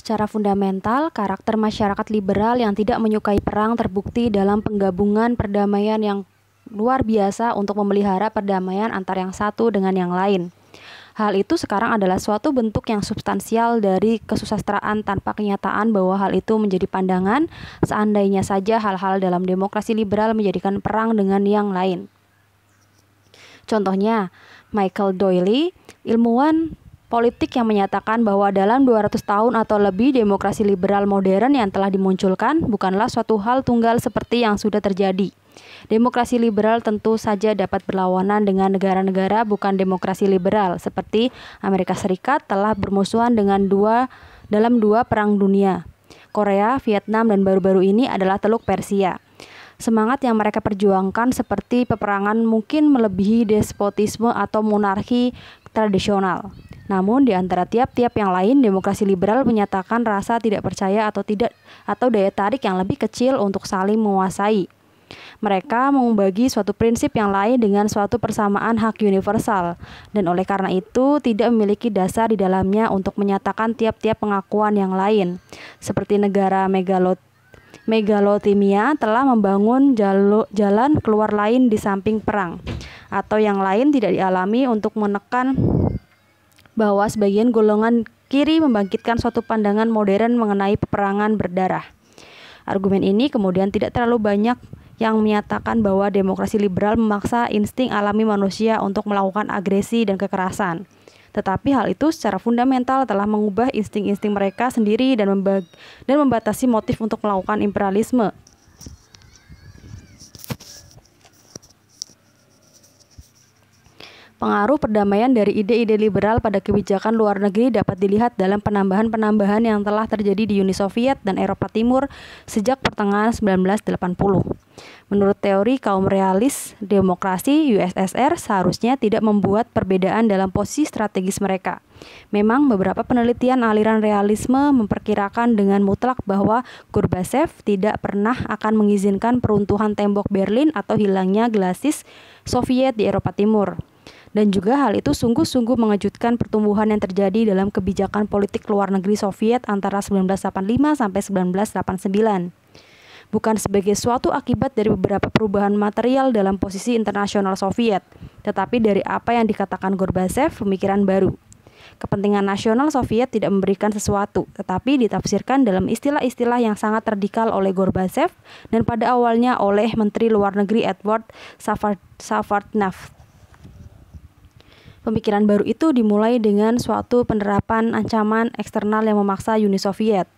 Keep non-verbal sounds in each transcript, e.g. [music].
Secara fundamental, karakter masyarakat liberal yang tidak menyukai perang terbukti dalam penggabungan perdamaian yang luar biasa untuk memelihara perdamaian antar yang satu dengan yang lain. Hal itu sekarang adalah suatu bentuk yang substansial dari kesusastraan tanpa kenyataan bahwa hal itu menjadi pandangan seandainya saja hal-hal dalam demokrasi liberal menjadikan perang dengan yang lain. Contohnya, Michael Doyle, ilmuwan politik yang menyatakan bahwa dalam 200 tahun atau lebih demokrasi liberal modern yang telah dimunculkan bukanlah suatu hal tunggal seperti yang sudah terjadi. Demokrasi liberal tentu saja dapat berlawanan dengan negara-negara bukan demokrasi liberal seperti Amerika Serikat telah bermusuhan dengan dua dalam dua perang dunia. Korea, Vietnam dan baru-baru ini adalah Teluk Persia. Semangat yang mereka perjuangkan seperti peperangan mungkin melebihi despotisme atau monarki tradisional. Namun di antara tiap-tiap yang lain, demokrasi liberal menyatakan rasa tidak percaya atau tidak atau daya tarik yang lebih kecil untuk saling menguasai. Mereka membagi suatu prinsip yang lain dengan suatu persamaan hak universal, dan oleh karena itu tidak memiliki dasar di dalamnya untuk menyatakan tiap-tiap pengakuan yang lain, seperti negara megalot megalotimia telah membangun jalo, jalan keluar lain di samping perang, atau yang lain tidak dialami untuk menekan bahwa sebagian golongan kiri membangkitkan suatu pandangan modern mengenai peperangan berdarah. Argumen ini kemudian tidak terlalu banyak yang menyatakan bahwa demokrasi liberal memaksa insting alami manusia untuk melakukan agresi dan kekerasan. Tetapi hal itu secara fundamental telah mengubah insting-insting mereka sendiri dan, dan membatasi motif untuk melakukan imperialisme. Pengaruh perdamaian dari ide-ide liberal pada kebijakan luar negeri dapat dilihat dalam penambahan-penambahan yang telah terjadi di Uni Soviet dan Eropa Timur sejak pertengahan 1980. Menurut teori kaum realis, demokrasi USSR seharusnya tidak membuat perbedaan dalam posisi strategis mereka. Memang beberapa penelitian aliran realisme memperkirakan dengan mutlak bahwa Gorbachev tidak pernah akan mengizinkan peruntuhan tembok Berlin atau hilangnya glasis Soviet di Eropa Timur. Dan juga hal itu sungguh-sungguh mengejutkan pertumbuhan yang terjadi dalam kebijakan politik luar negeri Soviet antara 1985 sampai 1989 bukan sebagai suatu akibat dari beberapa perubahan material dalam posisi internasional Soviet, tetapi dari apa yang dikatakan Gorbachev, pemikiran baru. Kepentingan nasional Soviet tidak memberikan sesuatu, tetapi ditafsirkan dalam istilah-istilah yang sangat radikal oleh Gorbachev dan pada awalnya oleh Menteri Luar Negeri Edward Safarnaft. Pemikiran baru itu dimulai dengan suatu penerapan ancaman eksternal yang memaksa Uni Soviet.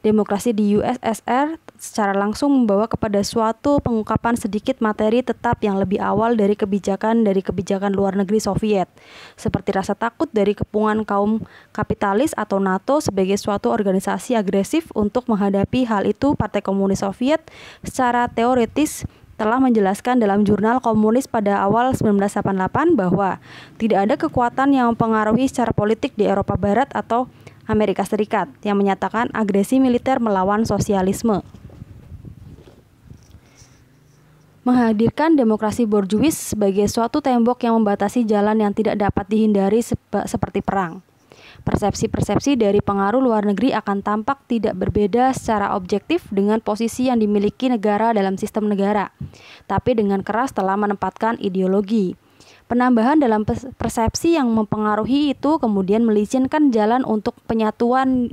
Demokrasi di USSR secara langsung membawa kepada suatu pengungkapan sedikit materi tetap yang lebih awal dari kebijakan dari kebijakan luar negeri Soviet, seperti rasa takut dari kepungan kaum kapitalis atau NATO sebagai suatu organisasi agresif untuk menghadapi hal itu Partai Komunis Soviet secara teoretis telah menjelaskan dalam jurnal komunis pada awal 1988 bahwa tidak ada kekuatan yang mempengaruhi secara politik di Eropa Barat atau Amerika Serikat yang menyatakan agresi militer melawan sosialisme. Menghadirkan demokrasi borjuis sebagai suatu tembok yang membatasi jalan yang tidak dapat dihindari seperti perang. Persepsi-persepsi dari pengaruh luar negeri akan tampak tidak berbeda secara objektif dengan posisi yang dimiliki negara dalam sistem negara, tapi dengan keras telah menempatkan ideologi. Penambahan dalam persepsi yang mempengaruhi itu kemudian melicinkan jalan untuk penyatuan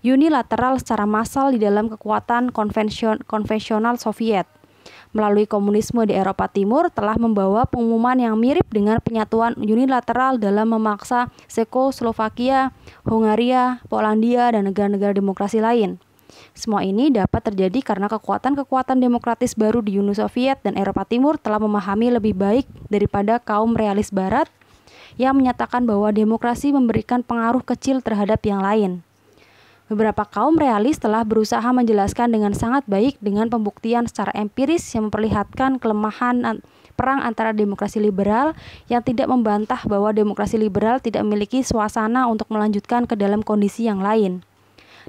unilateral secara massal di dalam kekuatan konvensional Soviet melalui komunisme di Eropa Timur telah membawa pengumuman yang mirip dengan penyatuan unilateral dalam memaksa Seko, Slovakia, Hungaria, Polandia, dan negara-negara demokrasi lain. Semua ini dapat terjadi karena kekuatan-kekuatan demokratis baru di Uni Soviet dan Eropa Timur telah memahami lebih baik daripada kaum realis barat yang menyatakan bahwa demokrasi memberikan pengaruh kecil terhadap yang lain. Beberapa kaum realis telah berusaha menjelaskan dengan sangat baik dengan pembuktian secara empiris yang memperlihatkan kelemahan perang antara demokrasi liberal yang tidak membantah bahwa demokrasi liberal tidak memiliki suasana untuk melanjutkan ke dalam kondisi yang lain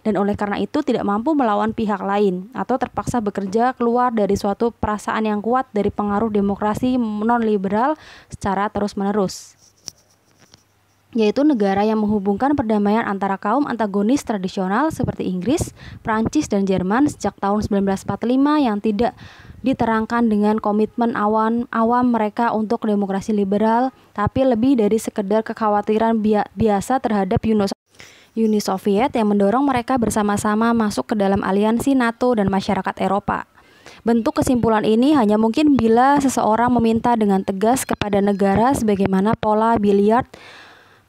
dan oleh karena itu tidak mampu melawan pihak lain atau terpaksa bekerja keluar dari suatu perasaan yang kuat dari pengaruh demokrasi non-liberal secara terus-menerus yaitu negara yang menghubungkan perdamaian antara kaum antagonis tradisional seperti Inggris, Prancis, dan Jerman sejak tahun 1945 yang tidak diterangkan dengan komitmen awan awam mereka untuk demokrasi liberal, tapi lebih dari sekedar kekhawatiran biasa terhadap Yunus Uni Soviet yang mendorong mereka bersama-sama masuk ke dalam aliansi NATO dan masyarakat Eropa. Bentuk kesimpulan ini hanya mungkin bila seseorang meminta dengan tegas kepada negara sebagaimana pola biliar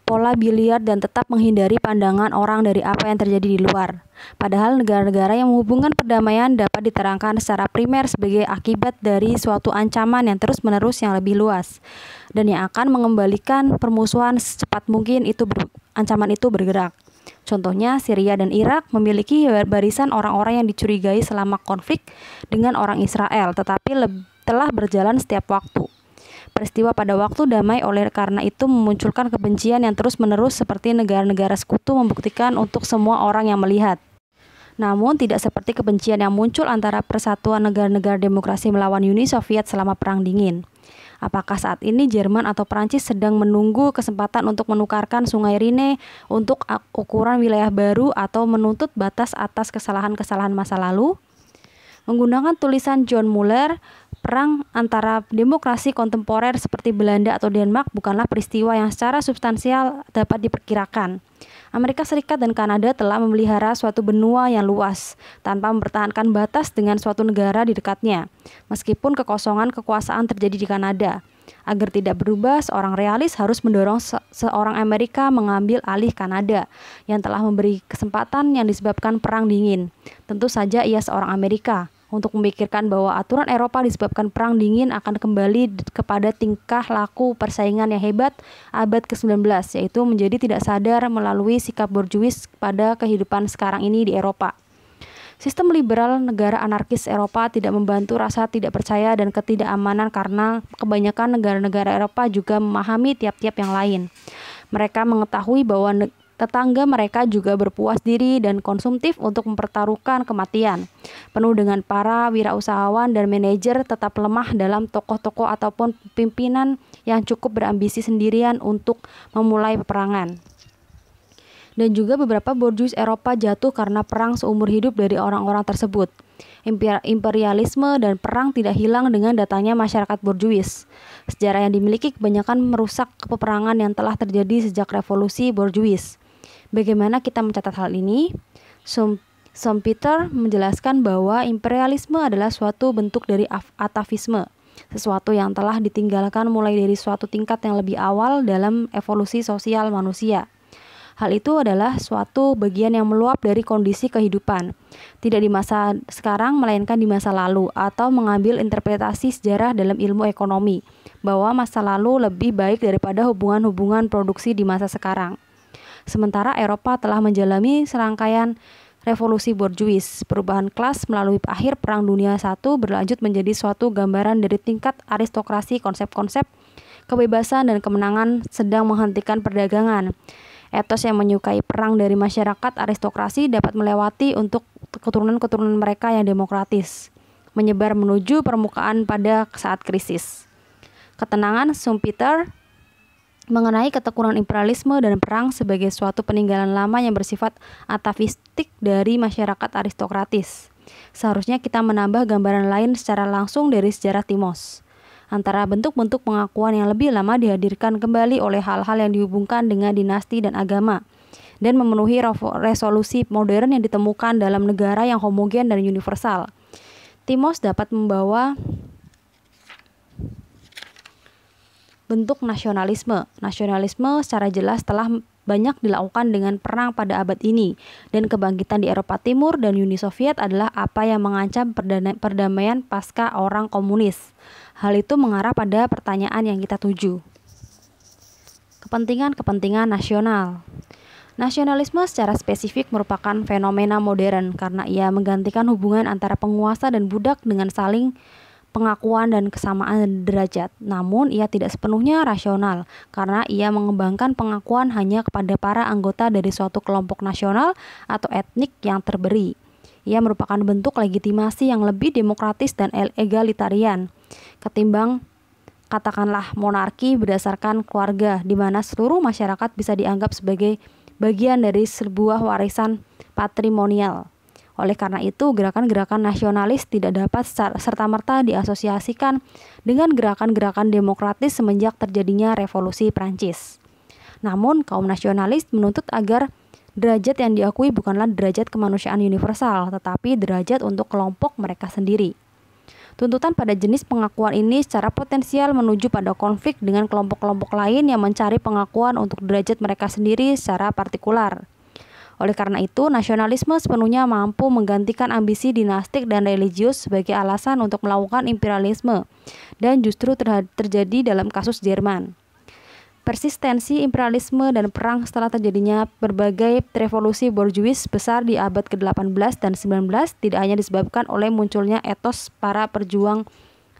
pola biliar dan tetap menghindari pandangan orang dari apa yang terjadi di luar. Padahal negara-negara yang menghubungkan perdamaian dapat diterangkan secara primer sebagai akibat dari suatu ancaman yang terus-menerus yang lebih luas dan yang akan mengembalikan permusuhan secepat mungkin itu ber ancaman itu bergerak. Contohnya, Syria dan Irak memiliki barisan orang-orang yang dicurigai selama konflik dengan orang Israel, tetapi telah berjalan setiap waktu. Peristiwa pada waktu damai oleh karena itu memunculkan kebencian yang terus-menerus seperti negara-negara sekutu membuktikan untuk semua orang yang melihat. Namun tidak seperti kebencian yang muncul antara persatuan negara-negara demokrasi melawan Uni Soviet selama Perang Dingin. Apakah saat ini Jerman atau Perancis sedang menunggu kesempatan untuk menukarkan Sungai Rhine untuk ukuran wilayah baru atau menuntut batas atas kesalahan-kesalahan masa lalu? Menggunakan tulisan John Muller, Perang antara demokrasi kontemporer seperti Belanda atau Denmark bukanlah peristiwa yang secara substansial dapat diperkirakan. Amerika Serikat dan Kanada telah memelihara suatu benua yang luas tanpa mempertahankan batas dengan suatu negara di dekatnya. Meskipun kekosongan kekuasaan terjadi di Kanada, agar tidak berubah, seorang realis harus mendorong se seorang Amerika mengambil alih Kanada yang telah memberi kesempatan yang disebabkan perang dingin. Tentu saja ia seorang Amerika untuk memikirkan bahwa aturan Eropa disebabkan perang dingin akan kembali kepada tingkah laku persaingan yang hebat abad ke-19 yaitu menjadi tidak sadar melalui sikap borjuis pada kehidupan sekarang ini di Eropa. Sistem liberal negara anarkis Eropa tidak membantu rasa tidak percaya dan ketidakamanan karena kebanyakan negara-negara Eropa juga memahami tiap-tiap yang lain. Mereka mengetahui bahwa Tetangga mereka juga berpuas diri dan konsumtif untuk mempertaruhkan kematian. Penuh dengan para wirausahawan dan manajer tetap lemah dalam tokoh-tokoh ataupun pimpinan yang cukup berambisi sendirian untuk memulai peperangan dan juga beberapa borjuis Eropa jatuh karena perang seumur hidup dari orang-orang tersebut. Imperialisme dan perang tidak hilang dengan datangnya masyarakat borjuis. Sejarah yang dimiliki kebanyakan merusak peperangan yang telah terjadi sejak revolusi borjuis. Bagaimana kita mencatat hal ini? Sum Sum Peter menjelaskan bahwa imperialisme adalah suatu bentuk dari atavisme, sesuatu yang telah ditinggalkan mulai dari suatu tingkat yang lebih awal dalam evolusi sosial manusia. Hal itu adalah suatu bagian yang meluap dari kondisi kehidupan, tidak di masa sekarang melainkan di masa lalu atau mengambil interpretasi sejarah dalam ilmu ekonomi bahwa masa lalu lebih baik daripada hubungan-hubungan produksi di masa sekarang. Sementara Eropa telah menjalani serangkaian revolusi borjuis. Perubahan kelas melalui akhir Perang Dunia I berlanjut menjadi suatu gambaran dari tingkat aristokrasi konsep-konsep kebebasan dan kemenangan sedang menghentikan perdagangan. Etos yang menyukai perang dari masyarakat aristokrasi dapat melewati untuk keturunan-keturunan mereka yang demokratis, menyebar menuju permukaan pada saat krisis. Ketenangan Sumpiter mengenai ketekunan imperialisme dan perang sebagai suatu peninggalan lama yang bersifat atavistik dari masyarakat aristokratis. Seharusnya kita menambah gambaran lain secara langsung dari sejarah Timos. Antara bentuk-bentuk pengakuan yang lebih lama dihadirkan kembali oleh hal-hal yang dihubungkan dengan dinasti dan agama, dan memenuhi resolusi modern yang ditemukan dalam negara yang homogen dan universal. Timos dapat membawa bentuk nasionalisme. Nasionalisme secara jelas telah banyak dilakukan dengan perang pada abad ini, dan kebangkitan di Eropa Timur dan Uni Soviet adalah apa yang mengancam perdamaian pasca orang komunis. Hal itu mengarah pada pertanyaan yang kita tuju. Kepentingan-kepentingan nasional. Nasionalisme secara spesifik merupakan fenomena modern karena ia menggantikan hubungan antara penguasa dan budak dengan saling pengakuan dan kesamaan derajat. Namun, ia tidak sepenuhnya rasional karena ia mengembangkan pengakuan hanya kepada para anggota dari suatu kelompok nasional atau etnik yang terberi. Ia merupakan bentuk legitimasi yang lebih demokratis dan egalitarian ketimbang katakanlah monarki berdasarkan keluarga di mana seluruh masyarakat bisa dianggap sebagai bagian dari sebuah warisan patrimonial. Oleh karena itu, gerakan-gerakan nasionalis tidak dapat serta-merta diasosiasikan dengan gerakan-gerakan demokratis semenjak terjadinya revolusi Prancis. Namun, kaum nasionalis menuntut agar derajat yang diakui bukanlah derajat kemanusiaan universal, tetapi derajat untuk kelompok mereka sendiri. Tuntutan pada jenis pengakuan ini secara potensial menuju pada konflik dengan kelompok-kelompok lain yang mencari pengakuan untuk derajat mereka sendiri secara partikular. Oleh karena itu, nasionalisme sepenuhnya mampu menggantikan ambisi dinastik dan religius sebagai alasan untuk melakukan imperialisme dan justru terjadi dalam kasus Jerman. Persistensi imperialisme dan perang setelah terjadinya berbagai revolusi borjuis besar di abad ke-18 dan 19 tidak hanya disebabkan oleh munculnya etos para perjuang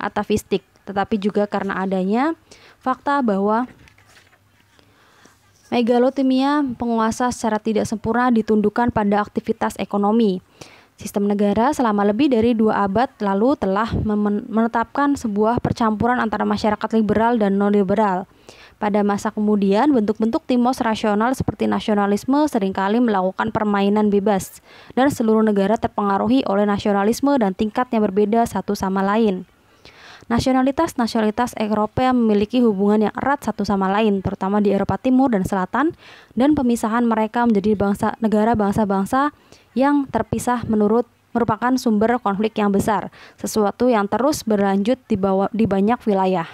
atavistik, tetapi juga karena adanya fakta bahwa Megalotimia penguasa secara tidak sempurna ditundukkan pada aktivitas ekonomi. Sistem negara selama lebih dari dua abad lalu telah menetapkan sebuah percampuran antara masyarakat liberal dan non-liberal. Pada masa kemudian, bentuk-bentuk timos rasional seperti nasionalisme seringkali melakukan permainan bebas, dan seluruh negara terpengaruhi oleh nasionalisme dan tingkatnya berbeda satu sama lain. Nasionalitas-nasionalitas Eropa memiliki hubungan yang erat satu sama lain, terutama di Eropa Timur dan Selatan, dan pemisahan mereka menjadi bangsa negara bangsa-bangsa yang terpisah menurut merupakan sumber konflik yang besar, sesuatu yang terus berlanjut di, bawah, di banyak wilayah.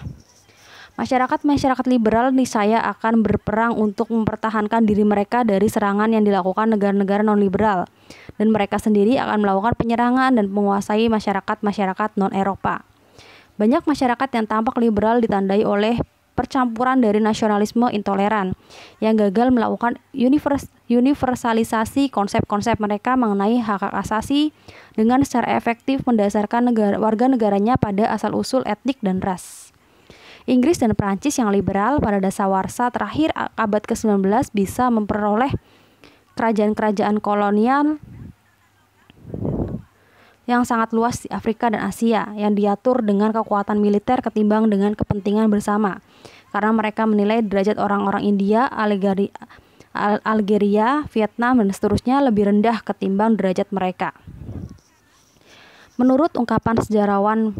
Masyarakat-masyarakat liberal niscaya akan berperang untuk mempertahankan diri mereka dari serangan yang dilakukan negara-negara non-liberal, dan mereka sendiri akan melakukan penyerangan dan menguasai masyarakat-masyarakat non-Eropa. Banyak masyarakat yang tampak liberal ditandai oleh percampuran dari nasionalisme intoleran yang gagal melakukan universalisasi konsep-konsep mereka mengenai hak hak asasi dengan secara efektif mendasarkan negara, warga negaranya pada asal-usul etnik dan ras. Inggris dan Perancis yang liberal pada dasawarsa terakhir abad ke-19 bisa memperoleh kerajaan-kerajaan kolonial yang sangat luas di Afrika dan Asia yang diatur dengan kekuatan militer ketimbang dengan kepentingan bersama. Karena mereka menilai derajat orang-orang India, Algeria, Vietnam, dan seterusnya lebih rendah ketimbang derajat mereka. Menurut ungkapan sejarawan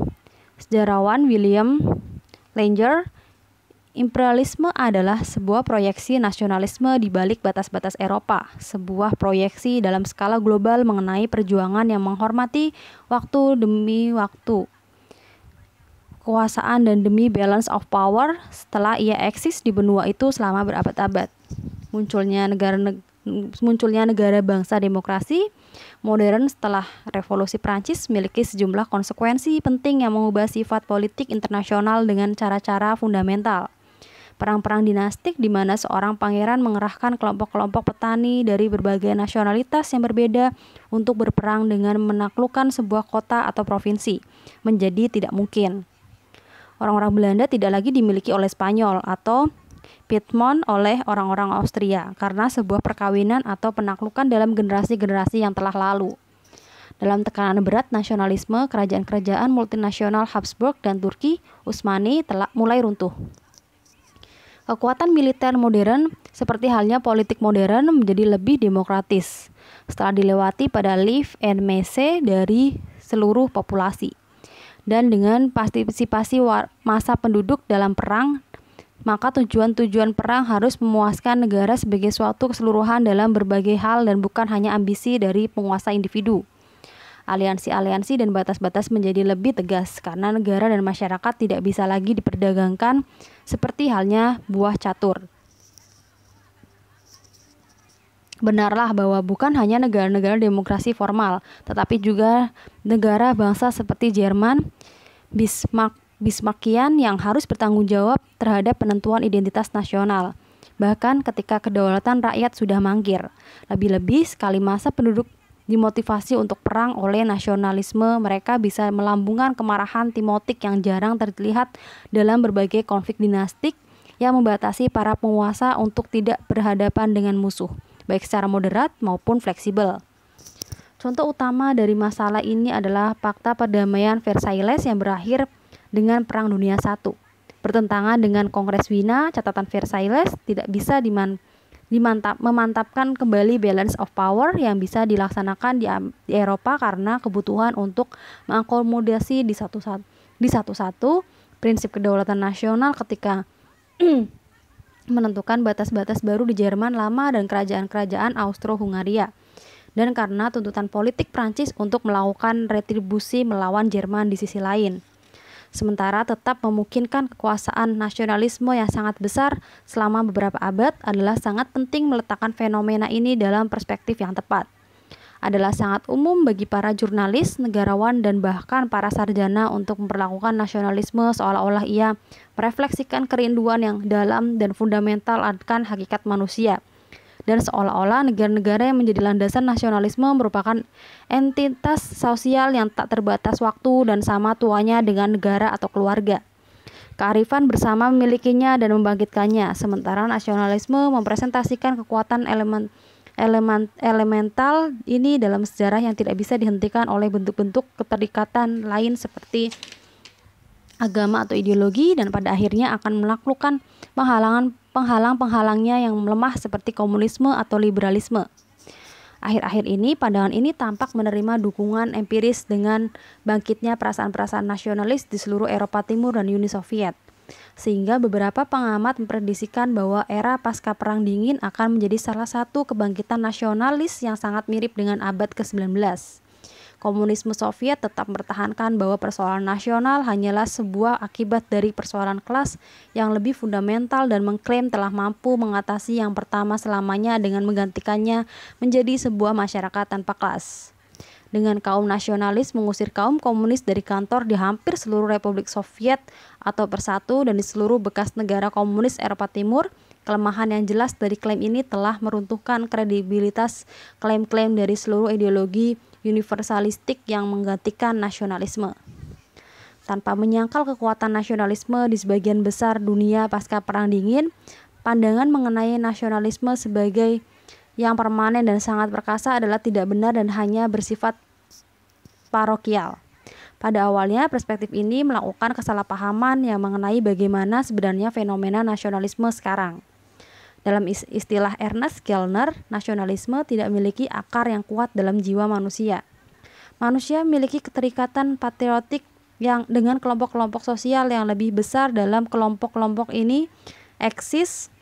sejarawan William Langer, Imperialisme adalah sebuah proyeksi nasionalisme di balik batas-batas Eropa, sebuah proyeksi dalam skala global mengenai perjuangan yang menghormati waktu demi waktu, kekuasaan dan demi balance of power setelah ia eksis di benua itu selama berabad-abad. Munculnya negara neg munculnya negara bangsa demokrasi modern setelah revolusi Prancis memiliki sejumlah konsekuensi penting yang mengubah sifat politik internasional dengan cara-cara fundamental perang-perang dinastik di mana seorang pangeran mengerahkan kelompok-kelompok petani dari berbagai nasionalitas yang berbeda untuk berperang dengan menaklukkan sebuah kota atau provinsi menjadi tidak mungkin. Orang-orang Belanda tidak lagi dimiliki oleh Spanyol atau Piedmont oleh orang-orang Austria karena sebuah perkawinan atau penaklukan dalam generasi-generasi yang telah lalu. Dalam tekanan berat nasionalisme, kerajaan-kerajaan multinasional Habsburg dan Turki Utsmani telah mulai runtuh. Kekuatan militer modern seperti halnya politik modern menjadi lebih demokratis setelah dilewati pada live and messe dari seluruh populasi. Dan dengan partisipasi masa penduduk dalam perang, maka tujuan-tujuan perang harus memuaskan negara sebagai suatu keseluruhan dalam berbagai hal dan bukan hanya ambisi dari penguasa individu aliansi-aliansi dan batas-batas menjadi lebih tegas karena negara dan masyarakat tidak bisa lagi diperdagangkan seperti halnya buah catur. Benarlah bahwa bukan hanya negara-negara demokrasi formal, tetapi juga negara bangsa seperti Jerman, Bismarck, Bismarckian yang harus bertanggung jawab terhadap penentuan identitas nasional bahkan ketika kedaulatan rakyat sudah mangkir. Lebih-lebih sekali masa penduduk dimotivasi untuk perang oleh nasionalisme mereka bisa melambungkan kemarahan timotik yang jarang terlihat dalam berbagai konflik dinastik yang membatasi para penguasa untuk tidak berhadapan dengan musuh, baik secara moderat maupun fleksibel. Contoh utama dari masalah ini adalah Fakta Perdamaian Versailles yang berakhir dengan Perang Dunia I. Bertentangan dengan Kongres Wina, catatan Versailles tidak bisa dimanfaatkan dimantap memantapkan kembali balance of power yang bisa dilaksanakan di, di Eropa karena kebutuhan untuk mengakomodasi di satu satu di satu satu prinsip kedaulatan nasional ketika [clears throat] menentukan batas-batas baru di Jerman lama dan kerajaan-kerajaan Austro-Hungaria dan karena tuntutan politik Prancis untuk melakukan retribusi melawan Jerman di sisi lain sementara tetap memungkinkan kekuasaan nasionalisme yang sangat besar selama beberapa abad adalah sangat penting meletakkan fenomena ini dalam perspektif yang tepat. Adalah sangat umum bagi para jurnalis, negarawan, dan bahkan para sarjana untuk memperlakukan nasionalisme seolah-olah ia merefleksikan kerinduan yang dalam dan fundamental akan hakikat manusia – dan seolah-olah negara-negara yang menjadi landasan nasionalisme merupakan entitas sosial yang tak terbatas waktu dan sama tuanya dengan negara atau keluarga. Kearifan bersama memilikinya dan membangkitkannya, sementara nasionalisme mempresentasikan kekuatan elemen, elemen elemental ini dalam sejarah yang tidak bisa dihentikan oleh bentuk-bentuk keterikatan lain seperti agama atau ideologi dan pada akhirnya akan melakukan penghalangan penghalang-penghalangnya yang melemah seperti komunisme atau liberalisme. Akhir-akhir ini, pandangan ini tampak menerima dukungan empiris dengan bangkitnya perasaan-perasaan nasionalis di seluruh Eropa Timur dan Uni Soviet. Sehingga beberapa pengamat memprediksikan bahwa era pasca Perang Dingin akan menjadi salah satu kebangkitan nasionalis yang sangat mirip dengan abad ke-19 komunisme Soviet tetap mempertahankan bahwa persoalan nasional hanyalah sebuah akibat dari persoalan kelas yang lebih fundamental dan mengklaim telah mampu mengatasi yang pertama selamanya dengan menggantikannya menjadi sebuah masyarakat tanpa kelas. Dengan kaum nasionalis mengusir kaum komunis dari kantor di hampir seluruh Republik Soviet atau Persatu dan di seluruh bekas negara komunis Eropa Timur, Kelemahan yang jelas dari klaim ini telah meruntuhkan kredibilitas klaim-klaim dari seluruh ideologi universalistik yang menggantikan nasionalisme. Tanpa menyangkal kekuatan nasionalisme di sebagian besar dunia pasca Perang Dingin, pandangan mengenai nasionalisme sebagai yang permanen dan sangat perkasa adalah tidak benar dan hanya bersifat parokial. Pada awalnya, perspektif ini melakukan kesalahpahaman yang mengenai bagaimana sebenarnya fenomena nasionalisme sekarang. Dalam istilah Ernest Kellner, nasionalisme tidak memiliki akar yang kuat dalam jiwa manusia. Manusia memiliki keterikatan patriotik yang dengan kelompok-kelompok sosial yang lebih besar dalam kelompok-kelompok ini eksis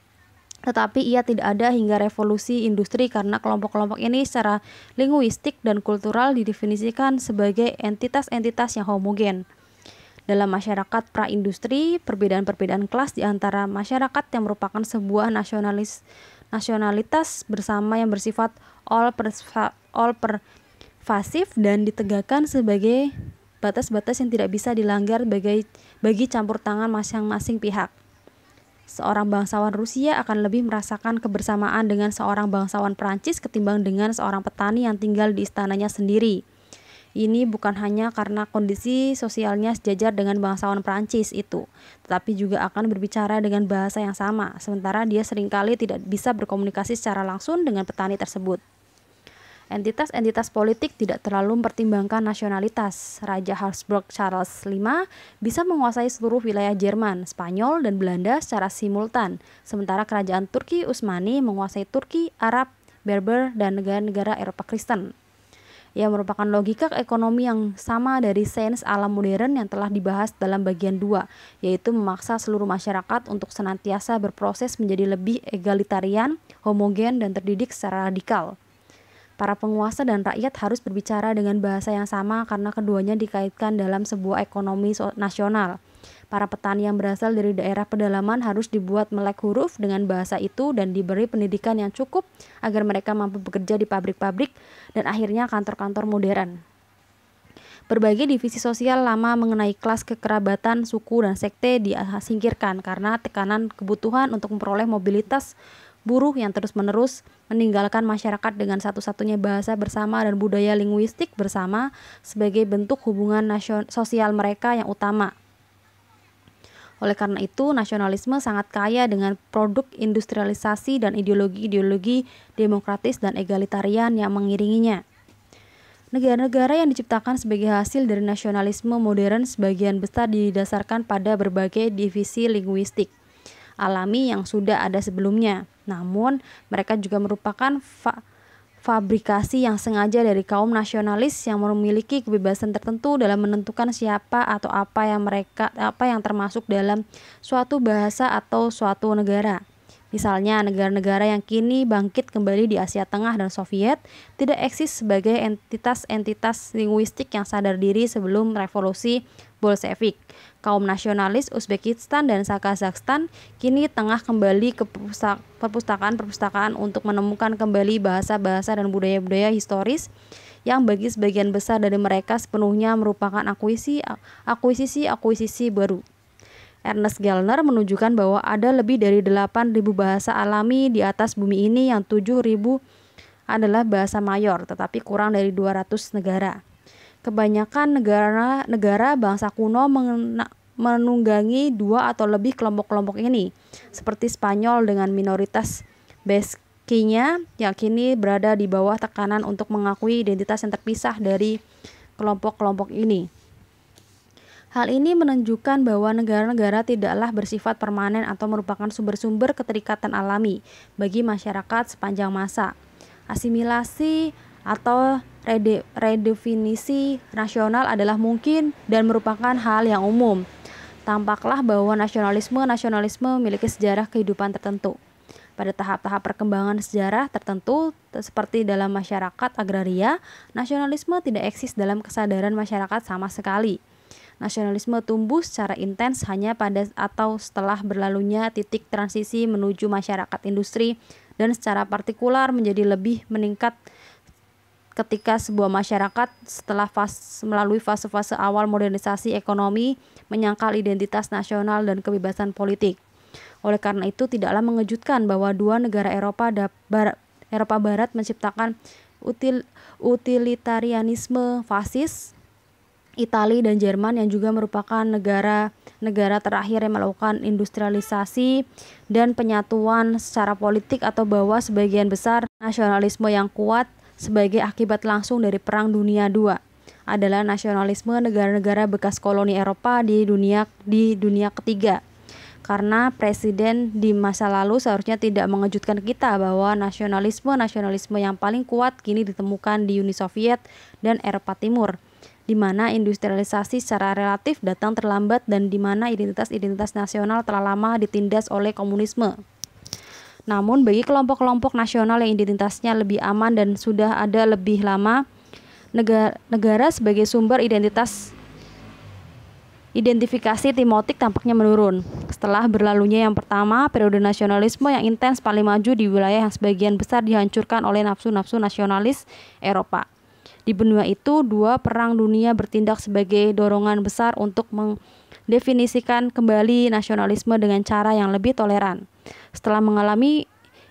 tetapi ia tidak ada hingga revolusi industri karena kelompok-kelompok ini secara linguistik dan kultural didefinisikan sebagai entitas-entitas yang homogen. Dalam masyarakat pra-industri, perbedaan-perbedaan kelas di antara masyarakat yang merupakan sebuah nasionalis nasionalitas bersama yang bersifat all per all pervasif dan ditegakkan sebagai batas-batas yang tidak bisa dilanggar bagi bagi campur tangan masing-masing pihak. Seorang bangsawan Rusia akan lebih merasakan kebersamaan dengan seorang bangsawan Prancis ketimbang dengan seorang petani yang tinggal di istananya sendiri. Ini bukan hanya karena kondisi sosialnya sejajar dengan bangsawan Prancis itu, tetapi juga akan berbicara dengan bahasa yang sama, sementara dia seringkali tidak bisa berkomunikasi secara langsung dengan petani tersebut. Entitas-entitas politik tidak terlalu mempertimbangkan nasionalitas. Raja Habsburg Charles V bisa menguasai seluruh wilayah Jerman, Spanyol, dan Belanda secara simultan, sementara kerajaan Turki Utsmani menguasai Turki, Arab, Berber, dan negara-negara Eropa Kristen yang merupakan logika ekonomi yang sama dari sains alam modern yang telah dibahas dalam bagian dua, yaitu memaksa seluruh masyarakat untuk senantiasa berproses menjadi lebih egalitarian, homogen, dan terdidik secara radikal. Para penguasa dan rakyat harus berbicara dengan bahasa yang sama karena keduanya dikaitkan dalam sebuah ekonomi nasional Para petani yang berasal dari daerah pedalaman harus dibuat melek huruf dengan bahasa itu dan diberi pendidikan yang cukup agar mereka mampu bekerja di pabrik-pabrik dan akhirnya kantor-kantor modern. Berbagai divisi sosial lama mengenai kelas kekerabatan, suku, dan sekte disingkirkan karena tekanan kebutuhan untuk memperoleh mobilitas buruh yang terus-menerus meninggalkan masyarakat dengan satu-satunya bahasa bersama dan budaya linguistik bersama sebagai bentuk hubungan sosial mereka yang utama. Oleh karena itu, nasionalisme sangat kaya dengan produk industrialisasi dan ideologi-ideologi demokratis dan egalitarian yang mengiringinya. Negara-negara yang diciptakan sebagai hasil dari nasionalisme modern sebagian besar didasarkan pada berbagai divisi linguistik alami yang sudah ada sebelumnya. Namun, mereka juga merupakan faktor fabrikasi yang sengaja dari kaum nasionalis yang memiliki kebebasan tertentu dalam menentukan siapa atau apa yang mereka apa yang termasuk dalam suatu bahasa atau suatu negara. Misalnya, negara-negara yang kini bangkit kembali di Asia Tengah dan Soviet tidak eksis sebagai entitas-entitas linguistik yang sadar diri sebelum revolusi Bolshevik kaum nasionalis Uzbekistan dan Kazakhstan kini tengah kembali ke perpustakaan-perpustakaan untuk menemukan kembali bahasa-bahasa dan budaya-budaya historis yang bagi sebagian besar dari mereka sepenuhnya merupakan akuisisi akuisisi akuisisi baru. Ernest Gellner menunjukkan bahwa ada lebih dari 8.000 bahasa alami di atas bumi ini yang 7.000 adalah bahasa mayor, tetapi kurang dari 200 negara. Kebanyakan negara-negara bangsa kuno menunggangi dua atau lebih kelompok-kelompok ini, seperti Spanyol dengan minoritas Beskinya yang kini berada di bawah tekanan untuk mengakui identitas yang terpisah dari kelompok-kelompok ini. Hal ini menunjukkan bahwa negara-negara tidaklah bersifat permanen atau merupakan sumber-sumber keterikatan alami bagi masyarakat sepanjang masa. Asimilasi atau redefinisi nasional adalah mungkin dan merupakan hal yang umum. Tampaklah bahwa nasionalisme-nasionalisme memiliki sejarah kehidupan tertentu. Pada tahap-tahap perkembangan sejarah tertentu, seperti dalam masyarakat agraria, nasionalisme tidak eksis dalam kesadaran masyarakat sama sekali. Nasionalisme tumbuh secara intens hanya pada atau setelah berlalunya titik transisi menuju masyarakat industri dan secara partikular menjadi lebih meningkat ketika sebuah masyarakat setelah fas, melalui fase-fase awal modernisasi ekonomi menyangkal identitas nasional dan kebebasan politik. Oleh karena itu tidaklah mengejutkan bahwa dua negara Eropa da, bar, Eropa Barat menciptakan util, utilitarianisme fasis Itali dan Jerman yang juga merupakan negara-negara terakhir yang melakukan industrialisasi dan penyatuan secara politik atau bahwa sebagian besar nasionalisme yang kuat sebagai akibat langsung dari Perang Dunia II adalah nasionalisme negara-negara bekas koloni Eropa di dunia di dunia ketiga. Karena presiden di masa lalu seharusnya tidak mengejutkan kita bahwa nasionalisme-nasionalisme yang paling kuat kini ditemukan di Uni Soviet dan Eropa Timur di mana industrialisasi secara relatif datang terlambat dan di mana identitas-identitas nasional telah lama ditindas oleh komunisme. Namun bagi kelompok-kelompok nasional yang identitasnya lebih aman dan sudah ada lebih lama, negara, negara sebagai sumber identitas identifikasi timotik tampaknya menurun. Setelah berlalunya yang pertama, periode nasionalisme yang intens paling maju di wilayah yang sebagian besar dihancurkan oleh nafsu-nafsu nasionalis Eropa. Di benua itu, dua perang dunia bertindak sebagai dorongan besar untuk mendefinisikan kembali nasionalisme dengan cara yang lebih toleran. Setelah mengalami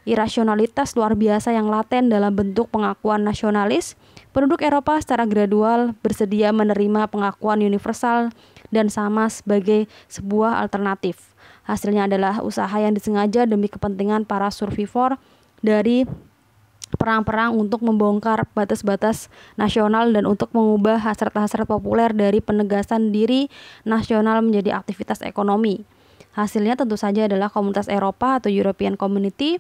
irasionalitas luar biasa yang laten dalam bentuk pengakuan nasionalis, penduduk Eropa secara gradual bersedia menerima pengakuan universal dan sama sebagai sebuah alternatif. Hasilnya adalah usaha yang disengaja demi kepentingan para survivor dari perang-perang untuk membongkar batas-batas nasional dan untuk mengubah hasrat-hasrat populer dari penegasan diri nasional menjadi aktivitas ekonomi. Hasilnya tentu saja adalah komunitas Eropa atau European Community,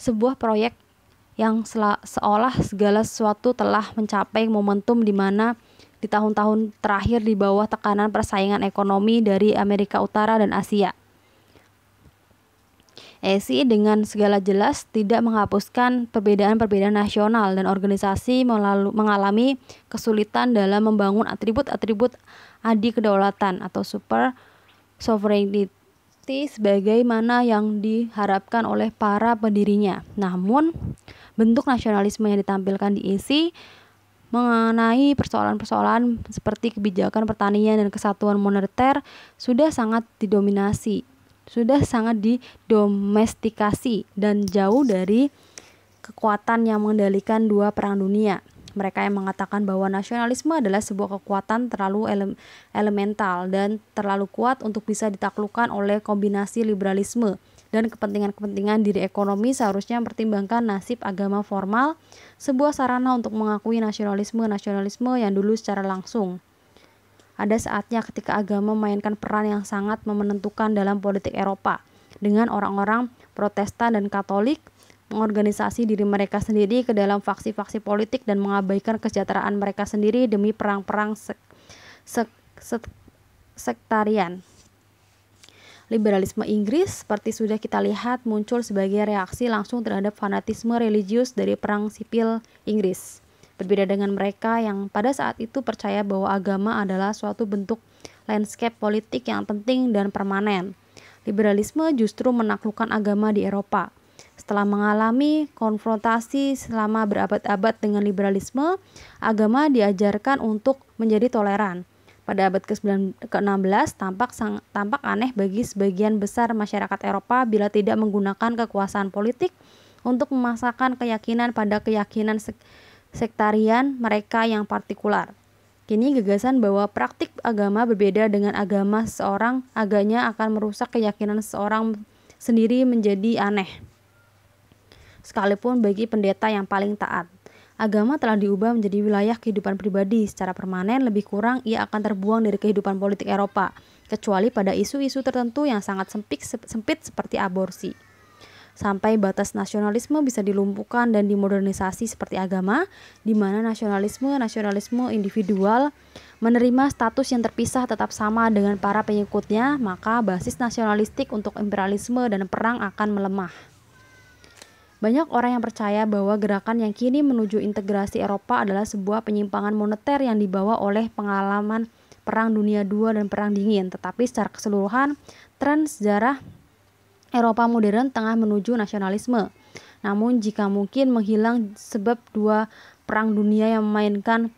sebuah proyek yang seolah segala sesuatu telah mencapai momentum di mana di tahun-tahun terakhir di bawah tekanan persaingan ekonomi dari Amerika Utara dan Asia. ESI dengan segala jelas tidak menghapuskan perbedaan-perbedaan nasional dan organisasi melalu, mengalami kesulitan dalam membangun atribut-atribut adi kedaulatan atau super sovereignty seperti sebagaimana yang diharapkan oleh para pendirinya. Namun, bentuk nasionalisme yang ditampilkan di ISI e mengenai persoalan-persoalan seperti kebijakan pertanian dan kesatuan moneter sudah sangat didominasi, sudah sangat didomestikasi dan jauh dari kekuatan yang mengendalikan dua perang dunia mereka yang mengatakan bahwa nasionalisme adalah sebuah kekuatan terlalu ele elemental dan terlalu kuat untuk bisa ditaklukkan oleh kombinasi liberalisme dan kepentingan-kepentingan diri ekonomi seharusnya mempertimbangkan nasib agama formal, sebuah sarana untuk mengakui nasionalisme-nasionalisme yang dulu secara langsung. Ada saatnya ketika agama memainkan peran yang sangat menentukan dalam politik Eropa, dengan orang-orang Protestan dan Katolik mengorganisasi diri mereka sendiri ke dalam faksi-faksi politik dan mengabaikan kesejahteraan mereka sendiri demi perang-perang sek, sek, sek, sektarian. Liberalisme Inggris seperti sudah kita lihat muncul sebagai reaksi langsung terhadap fanatisme religius dari perang sipil Inggris. Berbeda dengan mereka yang pada saat itu percaya bahwa agama adalah suatu bentuk landscape politik yang penting dan permanen. Liberalisme justru menaklukkan agama di Eropa. Setelah mengalami konfrontasi selama berabad-abad dengan liberalisme, agama diajarkan untuk menjadi toleran. Pada abad ke-16 tampak tampak aneh bagi sebagian besar masyarakat Eropa bila tidak menggunakan kekuasaan politik untuk memasakkan keyakinan pada keyakinan sek sektarian mereka yang partikular. Kini gagasan bahwa praktik agama berbeda dengan agama seorang agaknya akan merusak keyakinan seorang sendiri menjadi aneh sekalipun bagi pendeta yang paling taat. Agama telah diubah menjadi wilayah kehidupan pribadi secara permanen, lebih kurang ia akan terbuang dari kehidupan politik Eropa, kecuali pada isu-isu tertentu yang sangat sempit, sempit seperti aborsi. Sampai batas nasionalisme bisa dilumpuhkan dan dimodernisasi seperti agama, di mana nasionalisme-nasionalisme individual menerima status yang terpisah tetap sama dengan para pengikutnya, maka basis nasionalistik untuk imperialisme dan perang akan melemah. Banyak orang yang percaya bahwa gerakan yang kini menuju integrasi Eropa adalah sebuah penyimpangan moneter yang dibawa oleh pengalaman Perang Dunia II dan Perang Dingin. Tetapi secara keseluruhan, tren sejarah Eropa modern tengah menuju nasionalisme. Namun jika mungkin menghilang sebab dua perang dunia yang memainkan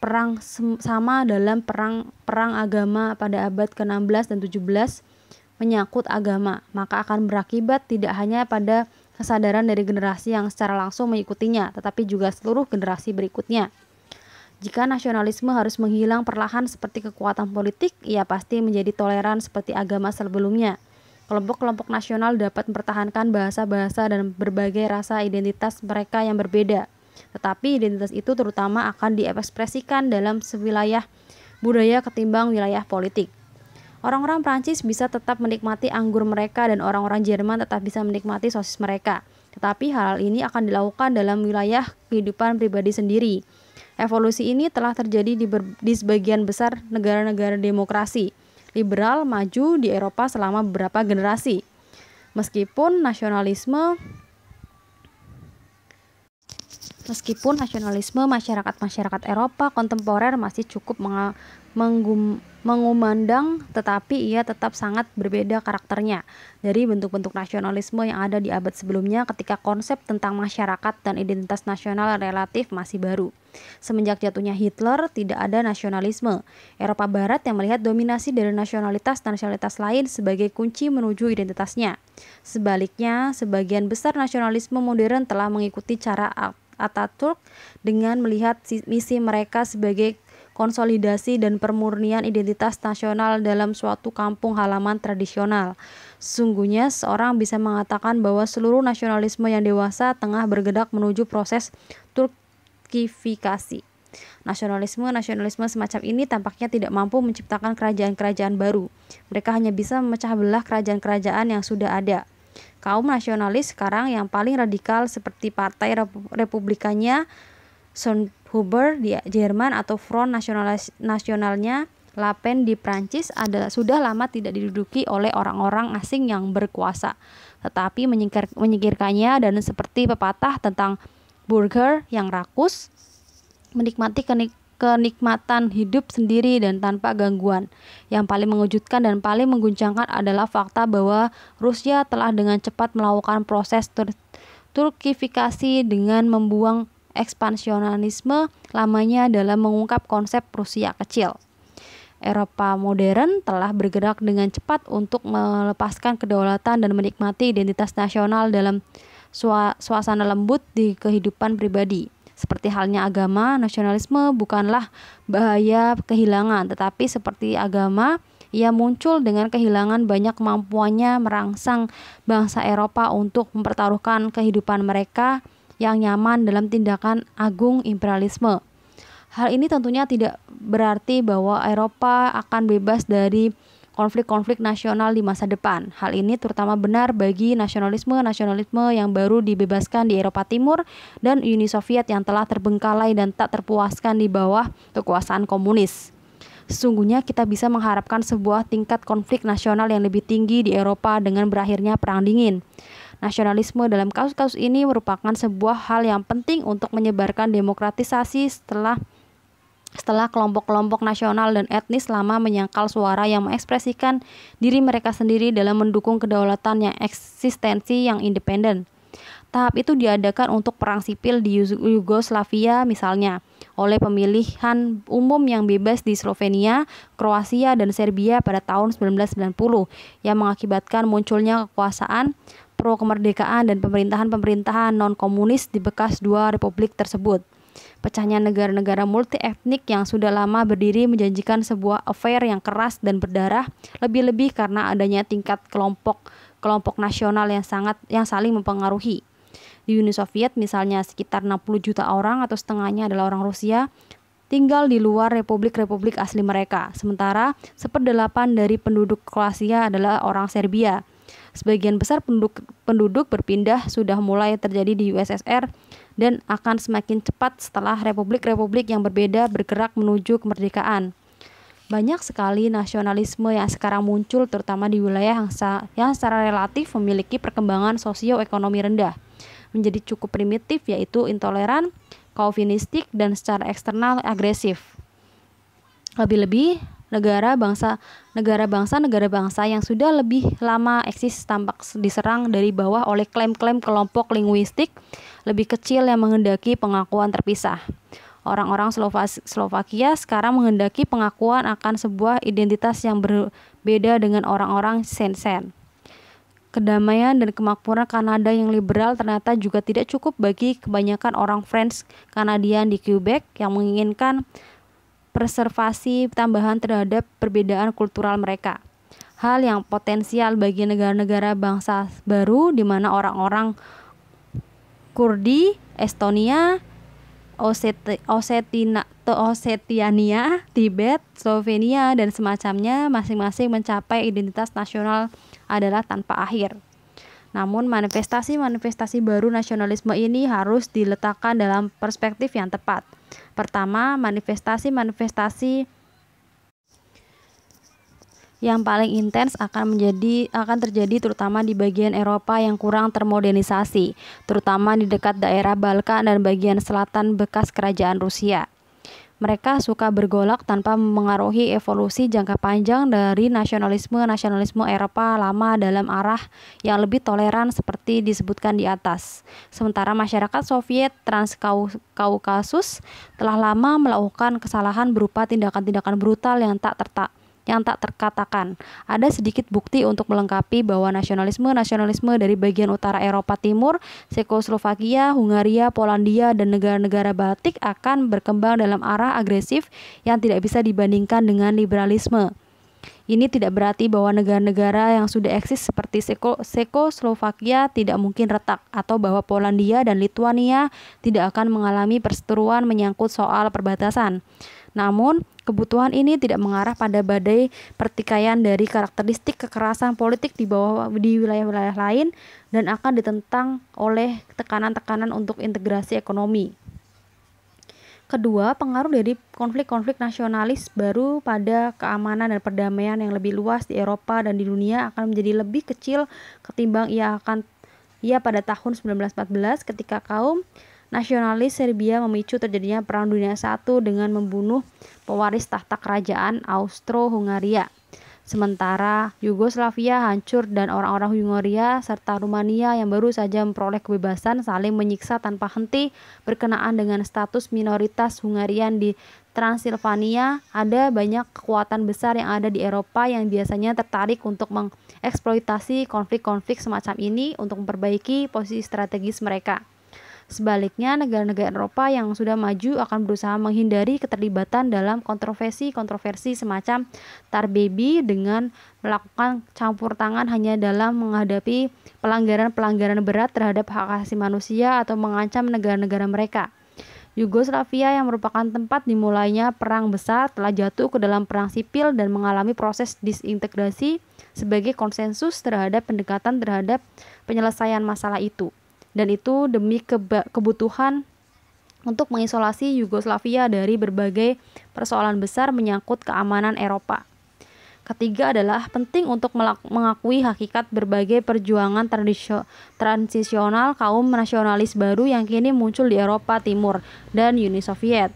perang sama dalam perang perang agama pada abad ke-16 dan 17 menyangkut agama, maka akan berakibat tidak hanya pada kesadaran dari generasi yang secara langsung mengikutinya, tetapi juga seluruh generasi berikutnya. Jika nasionalisme harus menghilang perlahan seperti kekuatan politik, ia pasti menjadi toleran seperti agama sebelumnya. Kelompok-kelompok nasional dapat mempertahankan bahasa-bahasa dan berbagai rasa identitas mereka yang berbeda. Tetapi identitas itu terutama akan diekspresikan dalam sewilayah budaya ketimbang wilayah politik. Orang-orang Prancis bisa tetap menikmati anggur mereka dan orang-orang Jerman tetap bisa menikmati sosis mereka. Tetapi hal ini akan dilakukan dalam wilayah kehidupan pribadi sendiri. Evolusi ini telah terjadi di, ber, di sebagian besar negara-negara demokrasi liberal maju di Eropa selama beberapa generasi. Meskipun nasionalisme Meskipun nasionalisme masyarakat-masyarakat Eropa kontemporer masih cukup mengumandang, tetapi ia tetap sangat berbeda karakternya dari bentuk-bentuk nasionalisme yang ada di abad sebelumnya ketika konsep tentang masyarakat dan identitas nasional relatif masih baru. Semenjak jatuhnya Hitler, tidak ada nasionalisme. Eropa Barat yang melihat dominasi dari nasionalitas-nasionalitas lain sebagai kunci menuju identitasnya. Sebaliknya, sebagian besar nasionalisme modern telah mengikuti cara Ataturk dengan melihat misi mereka sebagai konsolidasi dan permurnian identitas nasional dalam suatu kampung halaman tradisional. Sungguhnya seorang bisa mengatakan bahwa seluruh nasionalisme yang dewasa tengah bergedak menuju proses turkifikasi. Nasionalisme-nasionalisme semacam ini tampaknya tidak mampu menciptakan kerajaan-kerajaan baru. Mereka hanya bisa memecah belah kerajaan-kerajaan yang sudah ada kaum nasionalis sekarang yang paling radikal seperti Partai republikannya Son Huber di Jerman atau Front Nasionalis Nasionalnya Pen di Prancis adalah sudah lama tidak diduduki oleh orang-orang asing yang berkuasa, tetapi menyingkir, menyingkirkannya dan seperti pepatah tentang burger yang rakus menikmati kenik kenikmatan hidup sendiri dan tanpa gangguan. Yang paling mengejutkan dan paling mengguncangkan adalah fakta bahwa Rusia telah dengan cepat melakukan proses tur turkifikasi dengan membuang ekspansionisme lamanya dalam mengungkap konsep Rusia kecil. Eropa modern telah bergerak dengan cepat untuk melepaskan kedaulatan dan menikmati identitas nasional dalam suasana lembut di kehidupan pribadi. Seperti halnya agama, nasionalisme bukanlah bahaya kehilangan, tetapi seperti agama, ia muncul dengan kehilangan banyak kemampuannya merangsang bangsa Eropa untuk mempertaruhkan kehidupan mereka yang nyaman dalam tindakan agung imperialisme. Hal ini tentunya tidak berarti bahwa Eropa akan bebas dari konflik-konflik nasional di masa depan. Hal ini terutama benar bagi nasionalisme-nasionalisme yang baru dibebaskan di Eropa Timur dan Uni Soviet yang telah terbengkalai dan tak terpuaskan di bawah kekuasaan komunis. Sesungguhnya kita bisa mengharapkan sebuah tingkat konflik nasional yang lebih tinggi di Eropa dengan berakhirnya Perang Dingin. Nasionalisme dalam kasus-kasus ini merupakan sebuah hal yang penting untuk menyebarkan demokratisasi setelah setelah kelompok-kelompok nasional dan etnis lama menyangkal suara yang mengekspresikan diri mereka sendiri dalam mendukung kedaulatan yang eksistensi yang independen. Tahap itu diadakan untuk perang sipil di Yugoslavia misalnya, oleh pemilihan umum yang bebas di Slovenia, Kroasia, dan Serbia pada tahun 1990 yang mengakibatkan munculnya kekuasaan pro kemerdekaan dan pemerintahan-pemerintahan non-komunis di bekas dua republik tersebut. Pecahnya negara-negara multi etnik yang sudah lama berdiri menjanjikan sebuah affair yang keras dan berdarah, lebih-lebih karena adanya tingkat kelompok kelompok nasional yang sangat yang saling mempengaruhi. Di Uni Soviet misalnya sekitar 60 juta orang atau setengahnya adalah orang Rusia, tinggal di luar republik-republik asli mereka. Sementara seperdelapan dari penduduk Kroasia adalah orang Serbia. Sebagian besar penduduk, penduduk berpindah sudah mulai terjadi di USSR dan akan semakin cepat setelah republik-republik yang berbeda bergerak menuju kemerdekaan. Banyak sekali nasionalisme yang sekarang muncul terutama di wilayah yang, yang secara relatif memiliki perkembangan sosioekonomi rendah, menjadi cukup primitif yaitu intoleran, kaufinistik, dan secara eksternal agresif. Lebih-lebih, negara bangsa negara bangsa negara bangsa yang sudah lebih lama eksis tampak diserang dari bawah oleh klaim-klaim kelompok linguistik lebih kecil yang menghendaki pengakuan terpisah. Orang-orang Slovakia sekarang menghendaki pengakuan akan sebuah identitas yang berbeda dengan orang-orang Sensen. Kedamaian dan kemakmuran Kanada yang liberal ternyata juga tidak cukup bagi kebanyakan orang French Kanadian di Quebec yang menginginkan preservasi tambahan terhadap perbedaan kultural mereka. Hal yang potensial bagi negara-negara bangsa baru di mana orang-orang Kurdi, Estonia, Oseti, Osetiania, Tibet, Slovenia, dan semacamnya masing-masing mencapai identitas nasional adalah tanpa akhir. Namun manifestasi-manifestasi baru nasionalisme ini harus diletakkan dalam perspektif yang tepat. Pertama, manifestasi-manifestasi yang paling intens akan menjadi akan terjadi terutama di bagian Eropa yang kurang termodernisasi, terutama di dekat daerah Balkan dan bagian selatan bekas kerajaan Rusia. Mereka suka bergolak tanpa mengaruhi evolusi jangka panjang dari nasionalisme-nasionalisme Eropa lama dalam arah yang lebih toleran seperti disebutkan di atas. Sementara masyarakat Soviet Transkaukasus telah lama melakukan kesalahan berupa tindakan-tindakan brutal yang tak tertak yang tak terkatakan. Ada sedikit bukti untuk melengkapi bahwa nasionalisme-nasionalisme dari bagian utara Eropa Timur, Cekoslovakia, Hungaria, Polandia, dan negara-negara Baltik akan berkembang dalam arah agresif yang tidak bisa dibandingkan dengan liberalisme. Ini tidak berarti bahwa negara-negara yang sudah eksis seperti Seko, Slovakia tidak mungkin retak atau bahwa Polandia dan Lithuania tidak akan mengalami perseteruan menyangkut soal perbatasan. Namun, kebutuhan ini tidak mengarah pada badai pertikaian dari karakteristik kekerasan politik di bawah di wilayah-wilayah lain dan akan ditentang oleh tekanan-tekanan untuk integrasi ekonomi. Kedua, pengaruh dari konflik-konflik nasionalis baru pada keamanan dan perdamaian yang lebih luas di Eropa dan di dunia akan menjadi lebih kecil ketimbang ia akan ia pada tahun 1914 ketika kaum nasionalis Serbia memicu terjadinya Perang Dunia I dengan membunuh pewaris tahta kerajaan Austro-Hungaria. Sementara Yugoslavia hancur dan orang-orang Hungaria serta Rumania yang baru saja memperoleh kebebasan saling menyiksa tanpa henti berkenaan dengan status minoritas Hungarian di Transilvania, ada banyak kekuatan besar yang ada di Eropa yang biasanya tertarik untuk mengeksploitasi konflik-konflik semacam ini untuk memperbaiki posisi strategis mereka. Sebaliknya, negara-negara Eropa yang sudah maju akan berusaha menghindari keterlibatan dalam kontroversi-kontroversi semacam tar baby dengan melakukan campur tangan hanya dalam menghadapi pelanggaran-pelanggaran berat terhadap hak asasi manusia atau mengancam negara-negara mereka. Yugoslavia yang merupakan tempat dimulainya perang besar telah jatuh ke dalam perang sipil dan mengalami proses disintegrasi sebagai konsensus terhadap pendekatan terhadap penyelesaian masalah itu dan itu demi kebutuhan untuk mengisolasi Yugoslavia dari berbagai persoalan besar menyangkut keamanan Eropa. Ketiga adalah penting untuk mengakui hakikat berbagai perjuangan transisional kaum nasionalis baru yang kini muncul di Eropa Timur dan Uni Soviet.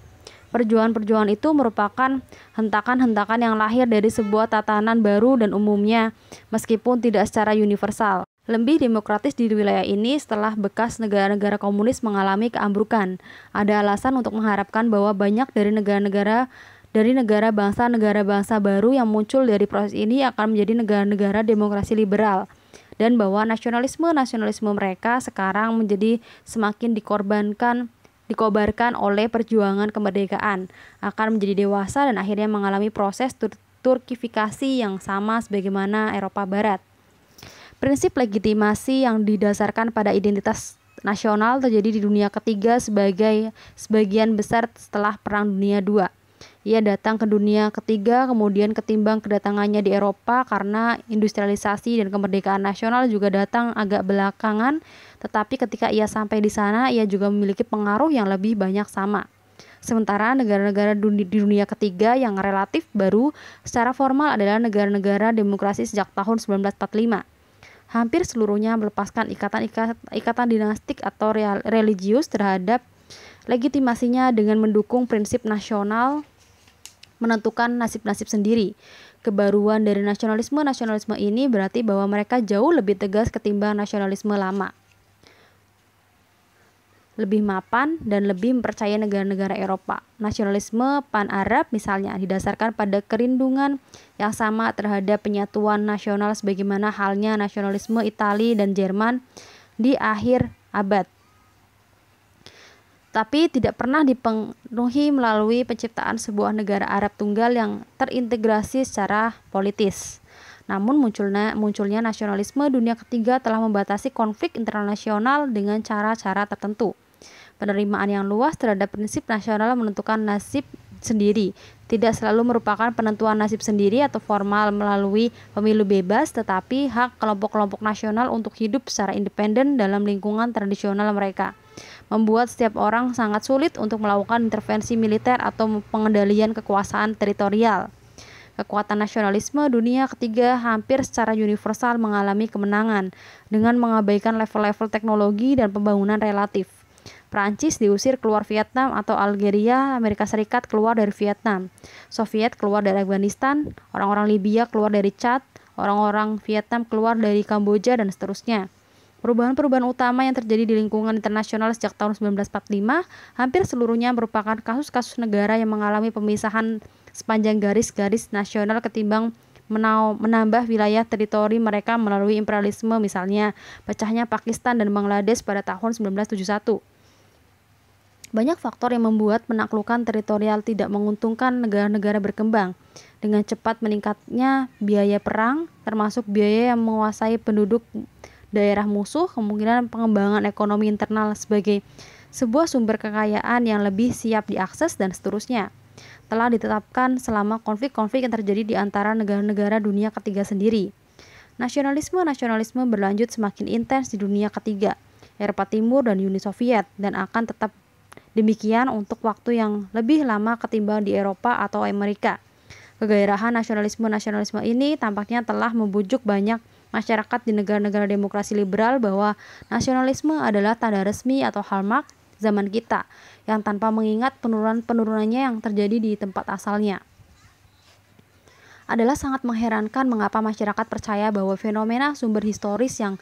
Perjuangan-perjuangan itu merupakan hentakan-hentakan yang lahir dari sebuah tatanan baru dan umumnya, meskipun tidak secara universal lebih demokratis di wilayah ini setelah bekas negara-negara komunis mengalami keambrukan. Ada alasan untuk mengharapkan bahwa banyak dari negara-negara dari negara bangsa-negara bangsa baru yang muncul dari proses ini akan menjadi negara-negara demokrasi liberal dan bahwa nasionalisme-nasionalisme mereka sekarang menjadi semakin dikorbankan dikobarkan oleh perjuangan kemerdekaan akan menjadi dewasa dan akhirnya mengalami proses tur turkifikasi yang sama sebagaimana Eropa Barat. Prinsip legitimasi yang didasarkan pada identitas nasional terjadi di dunia ketiga sebagai sebagian besar setelah Perang Dunia II. Ia datang ke dunia ketiga kemudian ketimbang kedatangannya di Eropa karena industrialisasi dan kemerdekaan nasional juga datang agak belakangan, tetapi ketika ia sampai di sana ia juga memiliki pengaruh yang lebih banyak sama. Sementara negara-negara di dunia ketiga yang relatif baru secara formal adalah negara-negara demokrasi sejak tahun 1945 hampir seluruhnya melepaskan ikatan-ikatan dinastik atau religius terhadap legitimasinya dengan mendukung prinsip nasional menentukan nasib-nasib sendiri. Kebaruan dari nasionalisme-nasionalisme ini berarti bahwa mereka jauh lebih tegas ketimbang nasionalisme lama lebih mapan dan lebih mempercaya negara-negara Eropa. Nasionalisme pan-Arab misalnya didasarkan pada kerinduan yang sama terhadap penyatuan nasional sebagaimana halnya nasionalisme Italia dan Jerman di akhir abad. Tapi tidak pernah dipenuhi melalui penciptaan sebuah negara Arab tunggal yang terintegrasi secara politis. Namun munculnya, munculnya nasionalisme dunia ketiga telah membatasi konflik internasional dengan cara-cara tertentu. Penerimaan yang luas terhadap prinsip nasional menentukan nasib sendiri. Tidak selalu merupakan penentuan nasib sendiri atau formal melalui pemilu bebas, tetapi hak kelompok-kelompok nasional untuk hidup secara independen dalam lingkungan tradisional mereka. Membuat setiap orang sangat sulit untuk melakukan intervensi militer atau pengendalian kekuasaan teritorial. Kekuatan nasionalisme dunia ketiga hampir secara universal mengalami kemenangan dengan mengabaikan level-level teknologi dan pembangunan relatif. Prancis diusir keluar Vietnam atau Algeria, Amerika Serikat keluar dari Vietnam, Soviet keluar dari Afghanistan, orang-orang Libya keluar dari Chad, orang-orang Vietnam keluar dari Kamboja dan seterusnya. Perubahan-perubahan utama yang terjadi di lingkungan internasional sejak tahun 1945 hampir seluruhnya merupakan kasus-kasus negara yang mengalami pemisahan sepanjang garis-garis nasional ketimbang menambah wilayah teritori mereka melalui imperialisme misalnya pecahnya Pakistan dan Bangladesh pada tahun 1971. Banyak faktor yang membuat penaklukan teritorial tidak menguntungkan negara-negara berkembang. Dengan cepat meningkatnya biaya perang, termasuk biaya yang menguasai penduduk daerah musuh, kemungkinan pengembangan ekonomi internal sebagai sebuah sumber kekayaan yang lebih siap diakses dan seterusnya telah ditetapkan selama konflik-konflik yang terjadi di antara negara-negara dunia ketiga sendiri. Nasionalisme-nasionalisme berlanjut semakin intens di dunia ketiga, Eropa Timur dan Uni Soviet, dan akan tetap demikian untuk waktu yang lebih lama ketimbang di Eropa atau Amerika. Kegairahan nasionalisme-nasionalisme ini tampaknya telah membujuk banyak masyarakat di negara-negara demokrasi liberal bahwa nasionalisme adalah tanda resmi atau hallmark zaman kita yang tanpa mengingat penurunan-penurunannya yang terjadi di tempat asalnya. Adalah sangat mengherankan mengapa masyarakat percaya bahwa fenomena sumber historis yang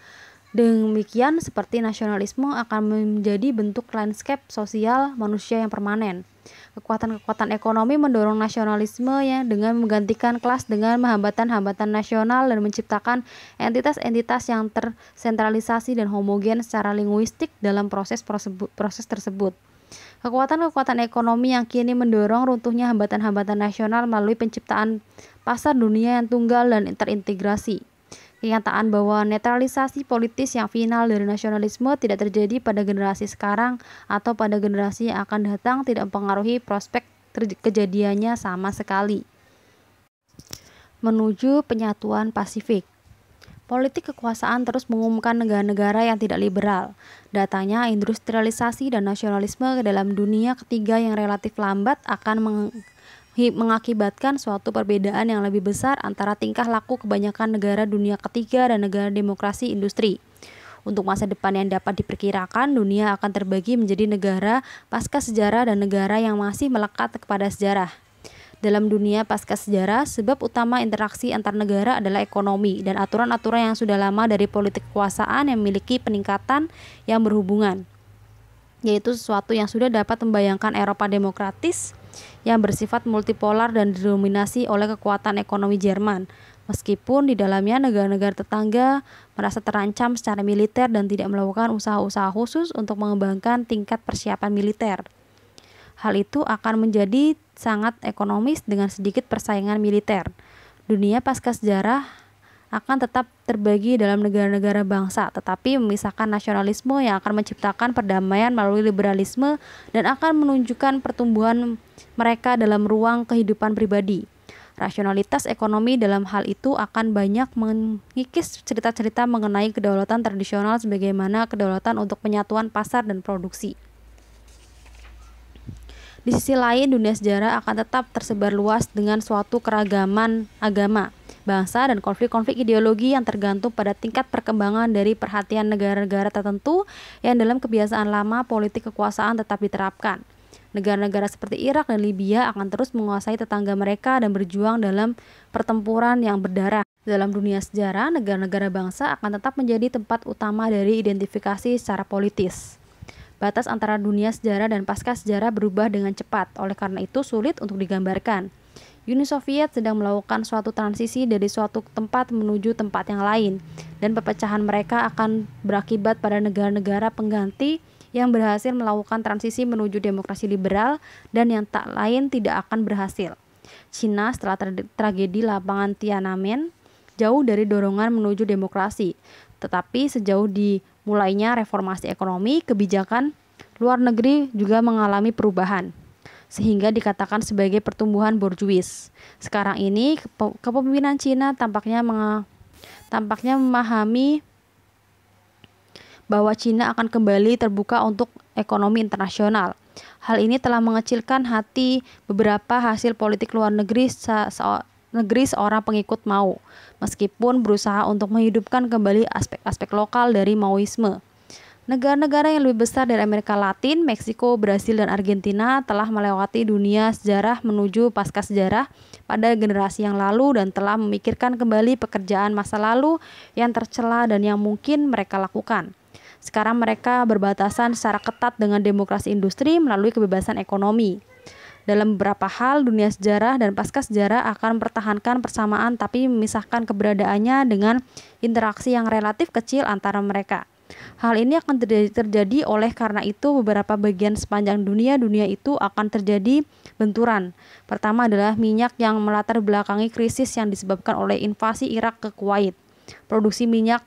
demikian seperti nasionalisme akan menjadi bentuk landscape sosial manusia yang permanen. Kekuatan-kekuatan ekonomi mendorong nasionalisme ya dengan menggantikan kelas dengan hambatan-hambatan nasional dan menciptakan entitas-entitas yang tersentralisasi dan homogen secara linguistik dalam proses proses tersebut. Kekuatan-kekuatan ekonomi yang kini mendorong runtuhnya hambatan-hambatan nasional melalui penciptaan pasar dunia yang tunggal dan terintegrasi. Kenyataan bahwa netralisasi politis yang final dari nasionalisme tidak terjadi pada generasi sekarang atau pada generasi yang akan datang tidak mempengaruhi prospek kejadiannya sama sekali. Menuju penyatuan Pasifik. Politik kekuasaan terus mengumumkan negara-negara yang tidak liberal. Datanya industrialisasi dan nasionalisme ke dalam dunia ketiga yang relatif lambat akan meng mengakibatkan suatu perbedaan yang lebih besar antara tingkah laku kebanyakan negara dunia ketiga dan negara demokrasi industri. Untuk masa depan yang dapat diperkirakan, dunia akan terbagi menjadi negara pasca sejarah dan negara yang masih melekat kepada sejarah dalam dunia pasca sejarah sebab utama interaksi antar negara adalah ekonomi dan aturan-aturan yang sudah lama dari politik kekuasaan yang memiliki peningkatan yang berhubungan yaitu sesuatu yang sudah dapat membayangkan Eropa demokratis yang bersifat multipolar dan didominasi oleh kekuatan ekonomi Jerman meskipun di dalamnya negara-negara tetangga merasa terancam secara militer dan tidak melakukan usaha-usaha khusus untuk mengembangkan tingkat persiapan militer. Hal itu akan menjadi sangat ekonomis dengan sedikit persaingan militer. Dunia pasca sejarah akan tetap terbagi dalam negara-negara bangsa, tetapi memisahkan nasionalisme yang akan menciptakan perdamaian melalui liberalisme dan akan menunjukkan pertumbuhan mereka dalam ruang kehidupan pribadi. Rasionalitas ekonomi dalam hal itu akan banyak mengikis cerita-cerita mengenai kedaulatan tradisional sebagaimana kedaulatan untuk penyatuan pasar dan produksi. Di sisi lain, dunia sejarah akan tetap tersebar luas dengan suatu keragaman agama, bangsa, dan konflik-konflik ideologi yang tergantung pada tingkat perkembangan dari perhatian negara-negara tertentu yang dalam kebiasaan lama politik kekuasaan tetap diterapkan. Negara-negara seperti Irak dan Libya akan terus menguasai tetangga mereka dan berjuang dalam pertempuran yang berdarah. Dalam dunia sejarah, negara-negara bangsa akan tetap menjadi tempat utama dari identifikasi secara politis. Batas antara dunia sejarah dan pasca sejarah berubah dengan cepat, oleh karena itu sulit untuk digambarkan. Uni Soviet sedang melakukan suatu transisi dari suatu tempat menuju tempat yang lain, dan pepecahan mereka akan berakibat pada negara-negara pengganti yang berhasil melakukan transisi menuju demokrasi liberal dan yang tak lain tidak akan berhasil. Cina setelah tra tragedi lapangan Tiananmen jauh dari dorongan menuju demokrasi. Tetapi sejauh dimulainya reformasi ekonomi, kebijakan luar negeri juga mengalami perubahan sehingga dikatakan sebagai pertumbuhan borjuis. Sekarang ini kepemimpinan Cina tampaknya menga, tampaknya memahami bahwa Cina akan kembali terbuka untuk ekonomi internasional. Hal ini telah mengecilkan hati beberapa hasil politik luar negeri negeri seorang pengikut Mao, meskipun berusaha untuk menghidupkan kembali aspek-aspek lokal dari Maoisme. Negara-negara yang lebih besar dari Amerika Latin, Meksiko, Brasil, dan Argentina telah melewati dunia sejarah menuju pasca sejarah pada generasi yang lalu dan telah memikirkan kembali pekerjaan masa lalu yang tercela dan yang mungkin mereka lakukan. Sekarang mereka berbatasan secara ketat dengan demokrasi industri melalui kebebasan ekonomi. Dalam beberapa hal, dunia sejarah dan pasca sejarah akan mempertahankan persamaan tapi memisahkan keberadaannya dengan interaksi yang relatif kecil antara mereka. Hal ini akan terjadi oleh karena itu beberapa bagian sepanjang dunia dunia itu akan terjadi benturan. Pertama adalah minyak yang melatar belakangi krisis yang disebabkan oleh invasi Irak ke Kuwait. Produksi minyak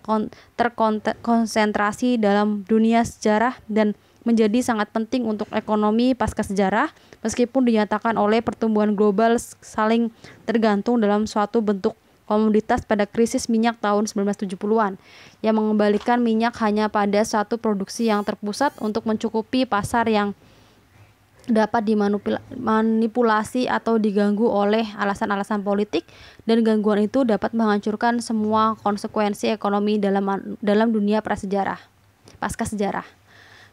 terkonsentrasi dalam dunia sejarah dan menjadi sangat penting untuk ekonomi pasca sejarah meskipun dinyatakan oleh pertumbuhan global saling tergantung dalam suatu bentuk komoditas pada krisis minyak tahun 1970-an yang mengembalikan minyak hanya pada suatu produksi yang terpusat untuk mencukupi pasar yang dapat dimanipulasi atau diganggu oleh alasan-alasan politik dan gangguan itu dapat menghancurkan semua konsekuensi ekonomi dalam dalam dunia prasejarah pasca sejarah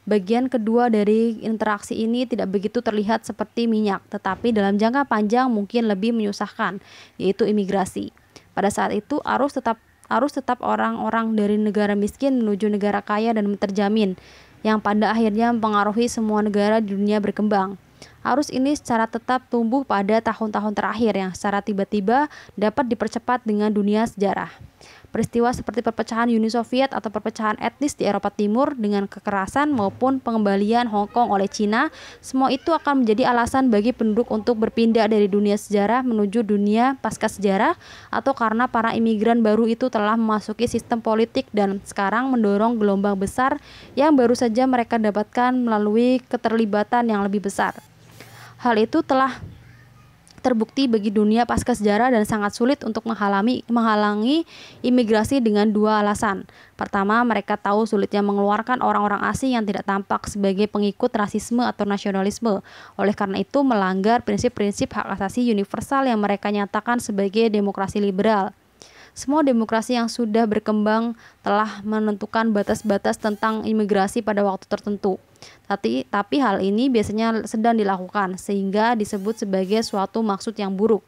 Bagian kedua dari interaksi ini tidak begitu terlihat seperti minyak, tetapi dalam jangka panjang mungkin lebih menyusahkan, yaitu imigrasi. Pada saat itu arus tetap arus tetap orang-orang dari negara miskin menuju negara kaya dan terjamin, yang pada akhirnya mempengaruhi semua negara di dunia berkembang. Arus ini secara tetap tumbuh pada tahun-tahun terakhir yang secara tiba-tiba dapat dipercepat dengan dunia sejarah peristiwa seperti perpecahan Uni Soviet atau perpecahan etnis di Eropa Timur dengan kekerasan maupun pengembalian Hong Kong oleh China, semua itu akan menjadi alasan bagi penduduk untuk berpindah dari dunia sejarah menuju dunia pasca sejarah atau karena para imigran baru itu telah memasuki sistem politik dan sekarang mendorong gelombang besar yang baru saja mereka dapatkan melalui keterlibatan yang lebih besar. Hal itu telah terbukti bagi dunia pasca sejarah dan sangat sulit untuk menghalangi menghalangi imigrasi dengan dua alasan. Pertama, mereka tahu sulitnya mengeluarkan orang-orang asing yang tidak tampak sebagai pengikut rasisme atau nasionalisme. Oleh karena itu, melanggar prinsip-prinsip hak asasi universal yang mereka nyatakan sebagai demokrasi liberal. Semua demokrasi yang sudah berkembang telah menentukan batas-batas tentang imigrasi pada waktu tertentu. Tapi, tapi hal ini biasanya sedang dilakukan sehingga disebut sebagai suatu maksud yang buruk.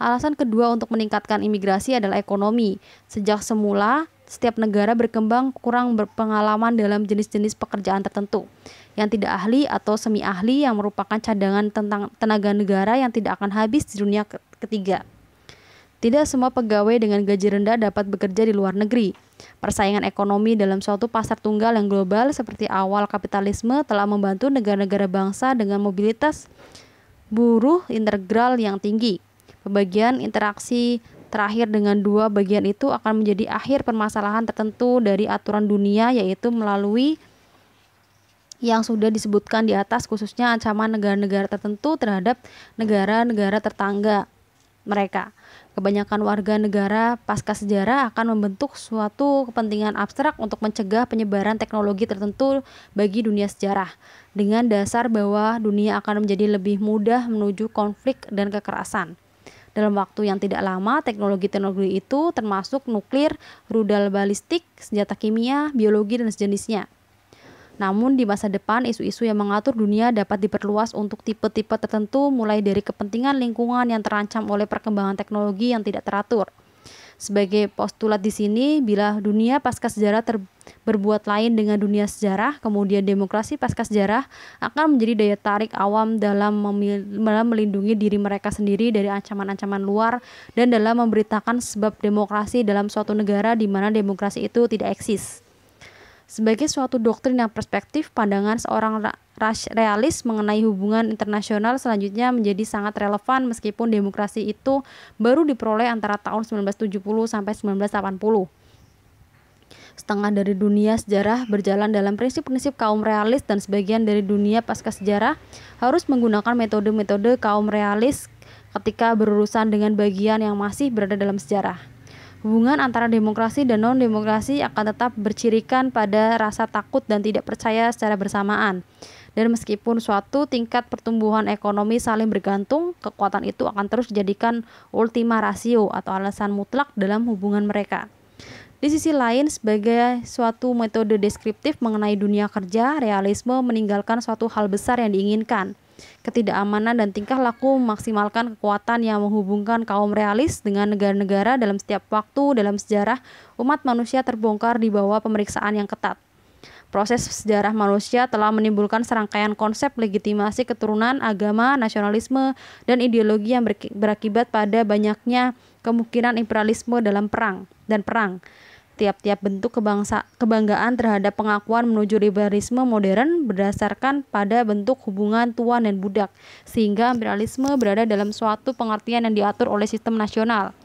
Alasan kedua untuk meningkatkan imigrasi adalah ekonomi. Sejak semula, setiap negara berkembang kurang berpengalaman dalam jenis-jenis pekerjaan tertentu yang tidak ahli atau semi ahli yang merupakan cadangan tentang tenaga negara yang tidak akan habis di dunia ketiga. Tidak semua pegawai dengan gaji rendah dapat bekerja di luar negeri. Persaingan ekonomi dalam suatu pasar tunggal yang global seperti awal kapitalisme telah membantu negara-negara bangsa dengan mobilitas buruh integral yang tinggi. Pembagian interaksi terakhir dengan dua bagian itu akan menjadi akhir permasalahan tertentu dari aturan dunia yaitu melalui yang sudah disebutkan di atas khususnya ancaman negara-negara tertentu terhadap negara-negara tetangga mereka kebanyakan warga negara pasca sejarah akan membentuk suatu kepentingan abstrak untuk mencegah penyebaran teknologi tertentu bagi dunia sejarah dengan dasar bahwa dunia akan menjadi lebih mudah menuju konflik dan kekerasan. Dalam waktu yang tidak lama, teknologi-teknologi itu termasuk nuklir, rudal balistik, senjata kimia, biologi, dan sejenisnya namun di masa depan isu-isu yang mengatur dunia dapat diperluas untuk tipe-tipe tertentu mulai dari kepentingan lingkungan yang terancam oleh perkembangan teknologi yang tidak teratur. Sebagai postulat di sini, bila dunia pasca sejarah ter berbuat lain dengan dunia sejarah, kemudian demokrasi pasca sejarah akan menjadi daya tarik awam dalam, dalam melindungi diri mereka sendiri dari ancaman-ancaman luar dan dalam memberitakan sebab demokrasi dalam suatu negara di mana demokrasi itu tidak eksis sebagai suatu doktrin yang perspektif pandangan seorang realis mengenai hubungan internasional selanjutnya menjadi sangat relevan meskipun demokrasi itu baru diperoleh antara tahun 1970 sampai 1980 setengah dari dunia sejarah berjalan dalam prinsip-prinsip kaum realis dan sebagian dari dunia pasca sejarah harus menggunakan metode-metode kaum realis ketika berurusan dengan bagian yang masih berada dalam sejarah. Hubungan antara demokrasi dan non-demokrasi akan tetap bercirikan pada rasa takut dan tidak percaya secara bersamaan. Dan meskipun suatu tingkat pertumbuhan ekonomi saling bergantung, kekuatan itu akan terus dijadikan ultima ratio atau alasan mutlak dalam hubungan mereka. Di sisi lain, sebagai suatu metode deskriptif mengenai dunia kerja, realisme meninggalkan suatu hal besar yang diinginkan – ketidakamanan dan tingkah laku memaksimalkan kekuatan yang menghubungkan kaum realis dengan negara-negara dalam setiap waktu dalam sejarah umat manusia terbongkar di bawah pemeriksaan yang ketat. Proses sejarah manusia telah menimbulkan serangkaian konsep legitimasi keturunan, agama, nasionalisme, dan ideologi yang berakibat pada banyaknya kemungkinan imperialisme dalam perang dan perang tiap-tiap bentuk kebangsa, kebanggaan terhadap pengakuan menuju liberalisme modern berdasarkan pada bentuk hubungan tuan dan budak, sehingga imperialisme berada dalam suatu pengertian yang diatur oleh sistem nasional.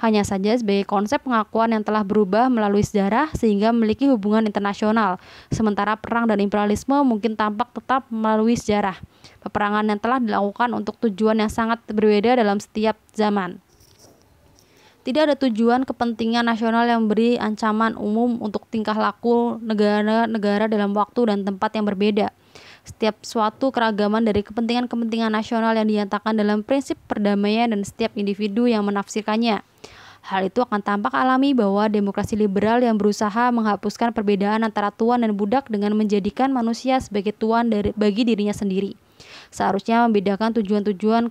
Hanya saja sebagai konsep pengakuan yang telah berubah melalui sejarah sehingga memiliki hubungan internasional, sementara perang dan imperialisme mungkin tampak tetap melalui sejarah. Peperangan yang telah dilakukan untuk tujuan yang sangat berbeda dalam setiap zaman. Tidak ada tujuan kepentingan nasional yang beri ancaman umum untuk tingkah laku negara-negara dalam waktu dan tempat yang berbeda. Setiap suatu keragaman dari kepentingan-kepentingan nasional yang dinyatakan dalam prinsip perdamaian dan setiap individu yang menafsirkannya. Hal itu akan tampak alami bahwa demokrasi liberal yang berusaha menghapuskan perbedaan antara tuan dan budak dengan menjadikan manusia sebagai tuan dari, bagi dirinya sendiri. Seharusnya membedakan tujuan-tujuan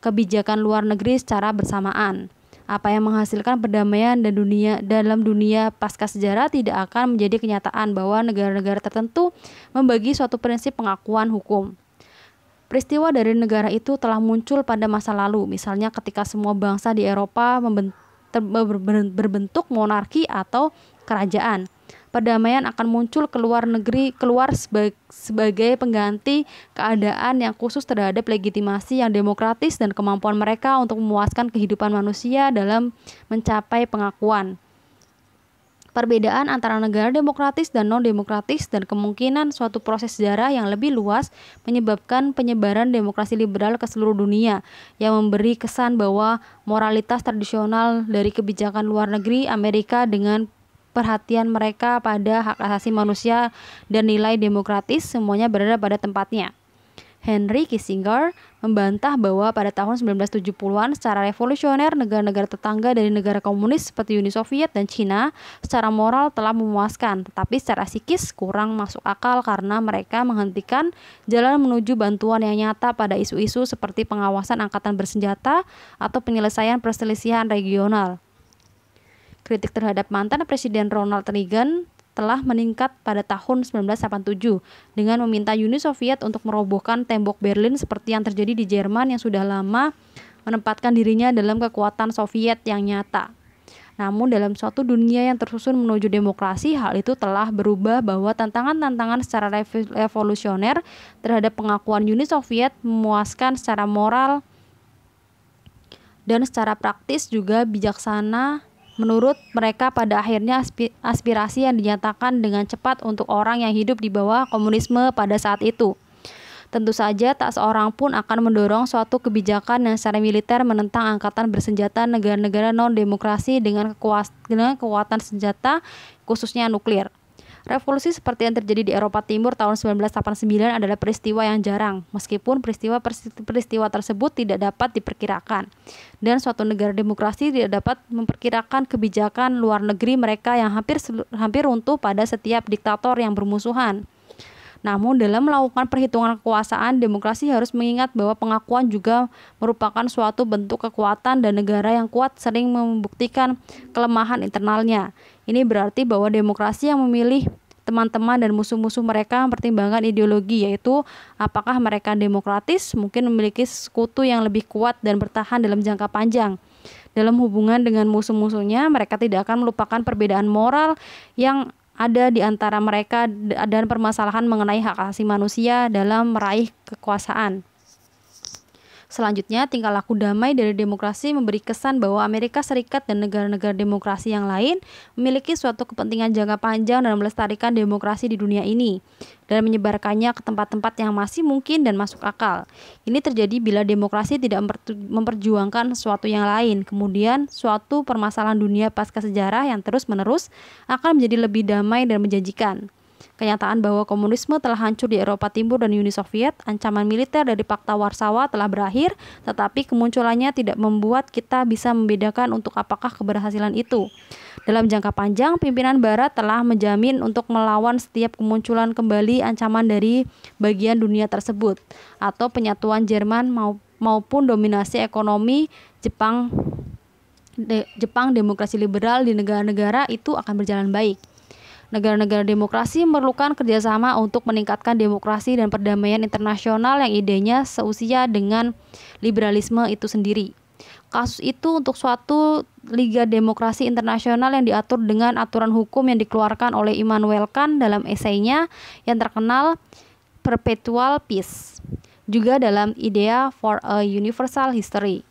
kebijakan luar negeri secara bersamaan apa yang menghasilkan perdamaian dan dunia dalam dunia pasca sejarah tidak akan menjadi kenyataan bahwa negara-negara tertentu membagi suatu prinsip pengakuan hukum. Peristiwa dari negara itu telah muncul pada masa lalu, misalnya ketika semua bangsa di Eropa berbentuk monarki atau kerajaan perdamaian akan muncul keluar negeri keluar sebagai pengganti keadaan yang khusus terhadap legitimasi yang demokratis dan kemampuan mereka untuk memuaskan kehidupan manusia dalam mencapai pengakuan perbedaan antara negara demokratis dan non-demokratis dan kemungkinan suatu proses sejarah yang lebih luas menyebabkan penyebaran demokrasi liberal ke seluruh dunia yang memberi kesan bahwa moralitas tradisional dari kebijakan luar negeri Amerika dengan perhatian mereka pada hak asasi manusia dan nilai demokratis semuanya berada pada tempatnya. Henry Kissinger membantah bahwa pada tahun 1970-an secara revolusioner negara-negara tetangga dari negara komunis seperti Uni Soviet dan Cina secara moral telah memuaskan, tetapi secara psikis kurang masuk akal karena mereka menghentikan jalan menuju bantuan yang nyata pada isu-isu seperti pengawasan angkatan bersenjata atau penyelesaian perselisihan regional kritik terhadap mantan Presiden Ronald Reagan telah meningkat pada tahun 1987 dengan meminta Uni Soviet untuk merobohkan tembok Berlin seperti yang terjadi di Jerman yang sudah lama menempatkan dirinya dalam kekuatan Soviet yang nyata. Namun dalam suatu dunia yang tersusun menuju demokrasi, hal itu telah berubah bahwa tantangan-tantangan secara revolusioner terhadap pengakuan Uni Soviet memuaskan secara moral dan secara praktis juga bijaksana Menurut mereka pada akhirnya aspirasi yang dinyatakan dengan cepat untuk orang yang hidup di bawah komunisme pada saat itu. Tentu saja tak seorang pun akan mendorong suatu kebijakan yang secara militer menentang angkatan bersenjata negara-negara non-demokrasi dengan, kekuatan senjata khususnya nuklir. Revolusi seperti yang terjadi di Eropa Timur tahun 1989 adalah peristiwa yang jarang, meskipun peristiwa peristiwa tersebut tidak dapat diperkirakan. Dan suatu negara demokrasi tidak dapat memperkirakan kebijakan luar negeri mereka yang hampir hampir runtuh pada setiap diktator yang bermusuhan. Namun dalam melakukan perhitungan kekuasaan, demokrasi harus mengingat bahwa pengakuan juga merupakan suatu bentuk kekuatan dan negara yang kuat sering membuktikan kelemahan internalnya. Ini berarti bahwa demokrasi yang memilih teman-teman dan musuh-musuh mereka mempertimbangkan ideologi yaitu apakah mereka demokratis, mungkin memiliki sekutu yang lebih kuat dan bertahan dalam jangka panjang. Dalam hubungan dengan musuh-musuhnya, mereka tidak akan melupakan perbedaan moral yang ada di antara mereka dan permasalahan mengenai hak asasi manusia dalam meraih kekuasaan. Selanjutnya, tingkah laku damai dari demokrasi memberi kesan bahwa Amerika Serikat dan negara-negara demokrasi yang lain memiliki suatu kepentingan jangka panjang dalam melestarikan demokrasi di dunia ini dan menyebarkannya ke tempat-tempat yang masih mungkin dan masuk akal. Ini terjadi bila demokrasi tidak memperjuangkan sesuatu yang lain. Kemudian, suatu permasalahan dunia pasca sejarah yang terus-menerus akan menjadi lebih damai dan menjanjikan. Kenyataan bahwa komunisme telah hancur di Eropa Timur dan Uni Soviet, ancaman militer dari Pakta Warsawa telah berakhir, tetapi kemunculannya tidak membuat kita bisa membedakan untuk apakah keberhasilan itu. Dalam jangka panjang, pimpinan Barat telah menjamin untuk melawan setiap kemunculan kembali ancaman dari bagian dunia tersebut, atau penyatuan Jerman maupun dominasi ekonomi Jepang Jepang demokrasi liberal di negara-negara itu akan berjalan baik. Negara-negara demokrasi memerlukan kerjasama untuk meningkatkan demokrasi dan perdamaian internasional yang idenya seusia dengan liberalisme itu sendiri. Kasus itu untuk suatu Liga Demokrasi Internasional yang diatur dengan aturan hukum yang dikeluarkan oleh Immanuel Kant dalam esainya yang terkenal Perpetual Peace, juga dalam Idea for a Universal History.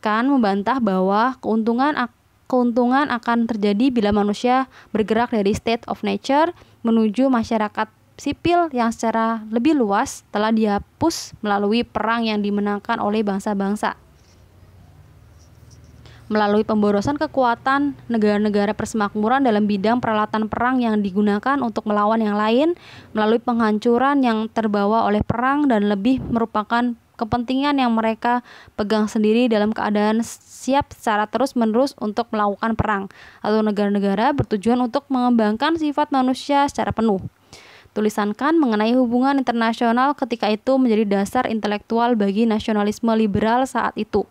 Kant membantah bahwa keuntungan akan keuntungan akan terjadi bila manusia bergerak dari state of nature menuju masyarakat sipil yang secara lebih luas telah dihapus melalui perang yang dimenangkan oleh bangsa-bangsa. Melalui pemborosan kekuatan, negara-negara persemakmuran dalam bidang peralatan perang yang digunakan untuk melawan yang lain, melalui penghancuran yang terbawa oleh perang dan lebih merupakan kepentingan yang mereka pegang sendiri dalam keadaan siap secara terus-menerus untuk melakukan perang atau negara-negara bertujuan untuk mengembangkan sifat manusia secara penuh. Tulisankan mengenai hubungan internasional ketika itu menjadi dasar intelektual bagi nasionalisme liberal saat itu.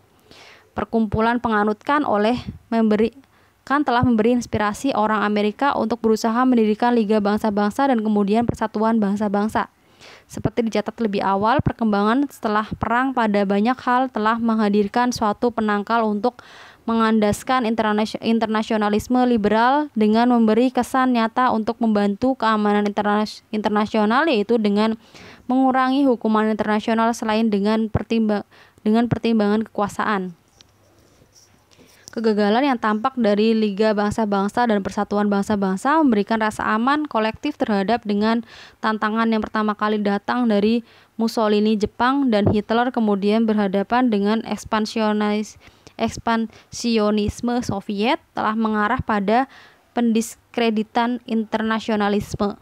Perkumpulan penganutkan oleh memberi kan telah memberi inspirasi orang Amerika untuk berusaha mendirikan Liga Bangsa-Bangsa dan kemudian Persatuan Bangsa-Bangsa. Seperti dicatat lebih awal, perkembangan setelah perang pada banyak hal telah menghadirkan suatu penangkal untuk mengandaskan internasionalisme liberal dengan memberi kesan nyata untuk membantu keamanan internasional yaitu dengan mengurangi hukuman internasional selain dengan pertimbang dengan pertimbangan kekuasaan. Kegagalan yang tampak dari Liga Bangsa-Bangsa dan Persatuan Bangsa-Bangsa memberikan rasa aman kolektif terhadap dengan tantangan yang pertama kali datang dari Mussolini Jepang dan Hitler kemudian berhadapan dengan ekspansionis ekspansionisme Soviet telah mengarah pada pendiskreditan internasionalisme.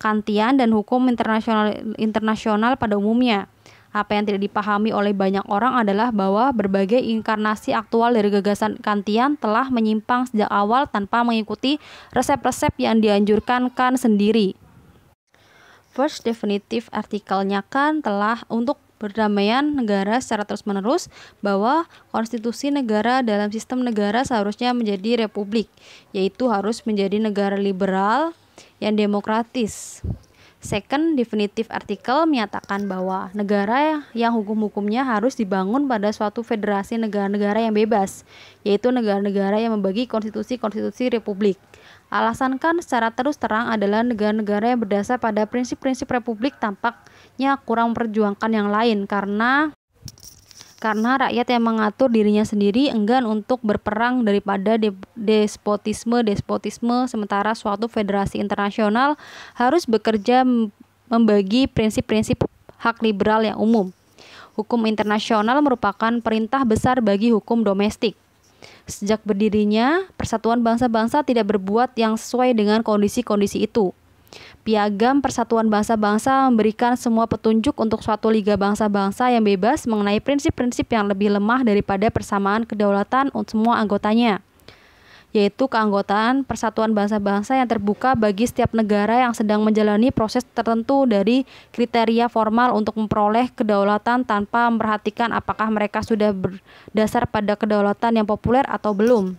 Kantian dan hukum internasional internasional pada umumnya apa yang tidak dipahami oleh banyak orang adalah bahwa berbagai inkarnasi aktual dari gagasan Kantian telah menyimpang sejak awal tanpa mengikuti resep-resep yang dianjurkan Kan sendiri. First definitive artikelnya kan telah untuk perdamaian negara secara terus-menerus bahwa konstitusi negara dalam sistem negara seharusnya menjadi republik, yaitu harus menjadi negara liberal yang demokratis. Second, definitif artikel menyatakan bahwa negara yang hukum-hukumnya harus dibangun pada suatu federasi negara-negara yang bebas, yaitu negara-negara yang membagi konstitusi-konstitusi republik. Alasankan secara terus terang adalah negara-negara yang berdasar pada prinsip-prinsip republik tampaknya kurang memperjuangkan yang lain karena karena rakyat yang mengatur dirinya sendiri enggan untuk berperang daripada despotisme-despotisme sementara suatu federasi internasional harus bekerja membagi prinsip-prinsip hak liberal yang umum. Hukum internasional merupakan perintah besar bagi hukum domestik. Sejak berdirinya, persatuan bangsa-bangsa tidak berbuat yang sesuai dengan kondisi-kondisi itu. Piagam Persatuan Bangsa-Bangsa memberikan semua petunjuk untuk suatu liga bangsa-bangsa yang bebas mengenai prinsip-prinsip yang lebih lemah daripada persamaan kedaulatan untuk semua anggotanya, yaitu keanggotaan Persatuan Bangsa-Bangsa yang terbuka bagi setiap negara yang sedang menjalani proses tertentu dari kriteria formal untuk memperoleh kedaulatan tanpa memperhatikan apakah mereka sudah berdasar pada kedaulatan yang populer atau belum.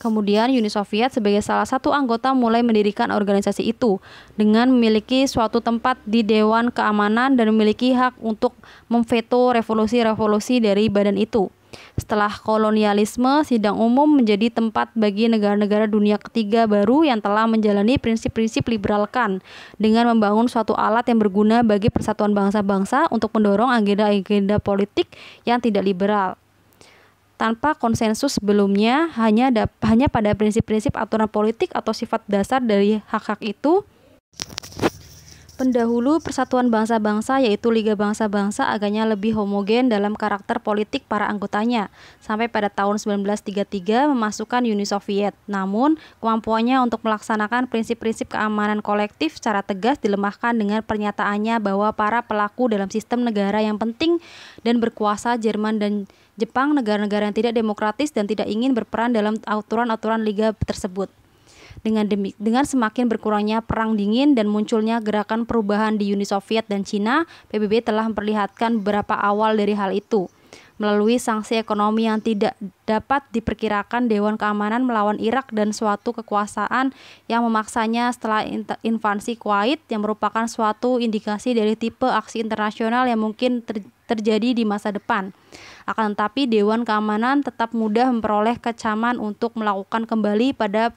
Kemudian Uni Soviet sebagai salah satu anggota mulai mendirikan organisasi itu dengan memiliki suatu tempat di Dewan Keamanan dan memiliki hak untuk memveto revolusi-revolusi dari badan itu. Setelah kolonialisme, sidang umum menjadi tempat bagi negara-negara dunia ketiga baru yang telah menjalani prinsip-prinsip liberalkan dengan membangun suatu alat yang berguna bagi persatuan bangsa-bangsa untuk mendorong agenda-agenda politik yang tidak liberal tanpa konsensus sebelumnya hanya da hanya pada prinsip-prinsip aturan politik atau sifat dasar dari hak-hak itu Pendahulu persatuan bangsa-bangsa yaitu Liga Bangsa-Bangsa agaknya lebih homogen dalam karakter politik para anggotanya sampai pada tahun 1933 memasukkan Uni Soviet. Namun, kemampuannya untuk melaksanakan prinsip-prinsip keamanan kolektif secara tegas dilemahkan dengan pernyataannya bahwa para pelaku dalam sistem negara yang penting dan berkuasa Jerman dan Jepang negara-negara yang tidak demokratis dan tidak ingin berperan dalam aturan-aturan liga tersebut. Dengan demi, dengan semakin berkurangnya perang dingin dan munculnya gerakan perubahan di Uni Soviet dan Cina, PBB telah memperlihatkan beberapa awal dari hal itu. Melalui sanksi ekonomi yang tidak dapat diperkirakan Dewan Keamanan melawan Irak dan suatu kekuasaan yang memaksanya setelah invasi Kuwait yang merupakan suatu indikasi dari tipe aksi internasional yang mungkin ter terjadi di masa depan. Akan tetapi Dewan Keamanan tetap mudah memperoleh kecaman untuk melakukan kembali pada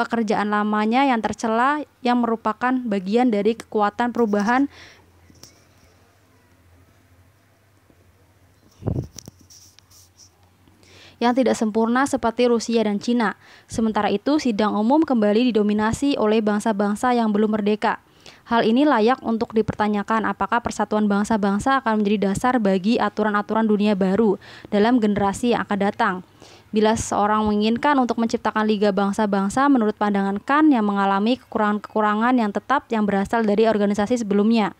pekerjaan lamanya yang tercela yang merupakan bagian dari kekuatan perubahan yang tidak sempurna seperti Rusia dan Cina. Sementara itu, sidang umum kembali didominasi oleh bangsa-bangsa yang belum merdeka. Hal ini layak untuk dipertanyakan apakah persatuan bangsa-bangsa akan menjadi dasar bagi aturan-aturan dunia baru dalam generasi yang akan datang. Bila seorang menginginkan untuk menciptakan liga bangsa-bangsa menurut pandangan Kan yang mengalami kekurangan-kekurangan yang tetap yang berasal dari organisasi sebelumnya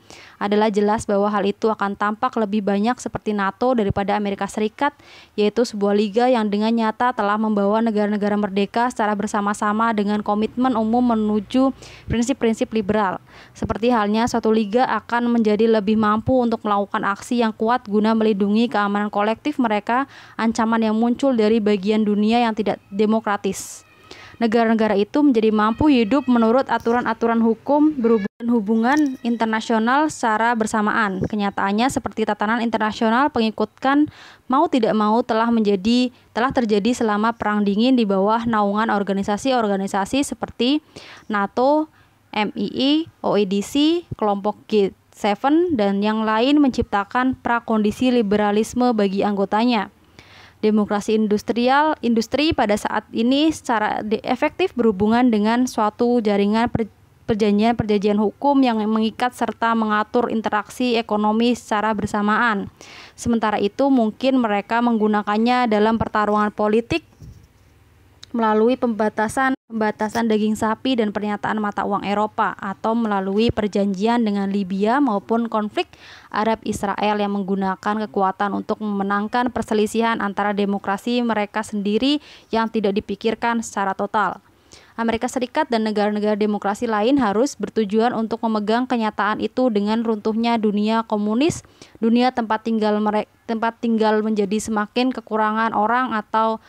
adalah jelas bahwa hal itu akan tampak lebih banyak seperti NATO daripada Amerika Serikat, yaitu sebuah liga yang dengan nyata telah membawa negara-negara merdeka secara bersama-sama dengan komitmen umum menuju prinsip-prinsip liberal. Seperti halnya suatu liga akan menjadi lebih mampu untuk melakukan aksi yang kuat guna melindungi keamanan kolektif mereka ancaman yang muncul dari bagian dunia yang tidak demokratis negara-negara itu menjadi mampu hidup menurut aturan-aturan hukum berhubungan hubungan internasional secara bersamaan. Kenyataannya seperti tatanan internasional pengikutkan mau tidak mau telah menjadi telah terjadi selama perang dingin di bawah naungan organisasi-organisasi seperti NATO, MII, OEDC, kelompok G7 dan yang lain menciptakan prakondisi liberalisme bagi anggotanya. Demokrasi industrial industri pada saat ini secara efektif berhubungan dengan suatu jaringan per perjanjian-perjanjian hukum yang mengikat serta mengatur interaksi ekonomi secara bersamaan. Sementara itu, mungkin mereka menggunakannya dalam pertarungan politik melalui pembatasan pembatasan daging sapi dan pernyataan mata uang Eropa atau melalui perjanjian dengan Libya maupun konflik Arab-Israel yang menggunakan kekuatan untuk memenangkan perselisihan antara demokrasi mereka sendiri yang tidak dipikirkan secara total. Amerika Serikat dan negara-negara demokrasi lain harus bertujuan untuk memegang kenyataan itu dengan runtuhnya dunia komunis, dunia tempat tinggal mereka tempat tinggal menjadi semakin kekurangan orang atau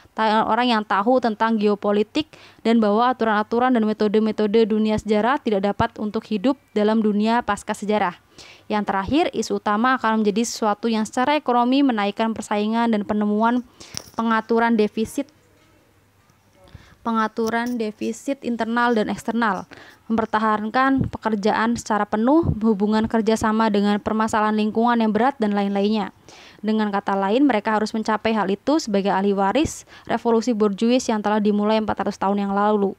orang yang tahu tentang geopolitik dan bahwa aturan-aturan dan metode-metode dunia sejarah tidak dapat untuk hidup dalam dunia pasca sejarah. Yang terakhir, isu utama akan menjadi sesuatu yang secara ekonomi menaikkan persaingan dan penemuan pengaturan defisit pengaturan defisit internal dan eksternal, mempertahankan pekerjaan secara penuh, hubungan kerjasama dengan permasalahan lingkungan yang berat, dan lain-lainnya. Dengan kata lain, mereka harus mencapai hal itu sebagai ahli waris revolusi borjuis yang telah dimulai 400 tahun yang lalu.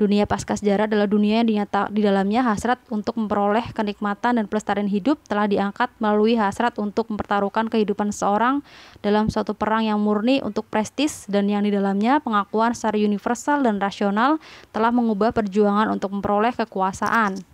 Dunia pasca sejarah adalah dunia yang dinyata, di dalamnya hasrat untuk memperoleh kenikmatan dan pelestarian hidup telah diangkat melalui hasrat untuk mempertaruhkan kehidupan seorang dalam suatu perang yang murni untuk prestis dan yang di dalamnya pengakuan secara universal dan rasional telah mengubah perjuangan untuk memperoleh kekuasaan.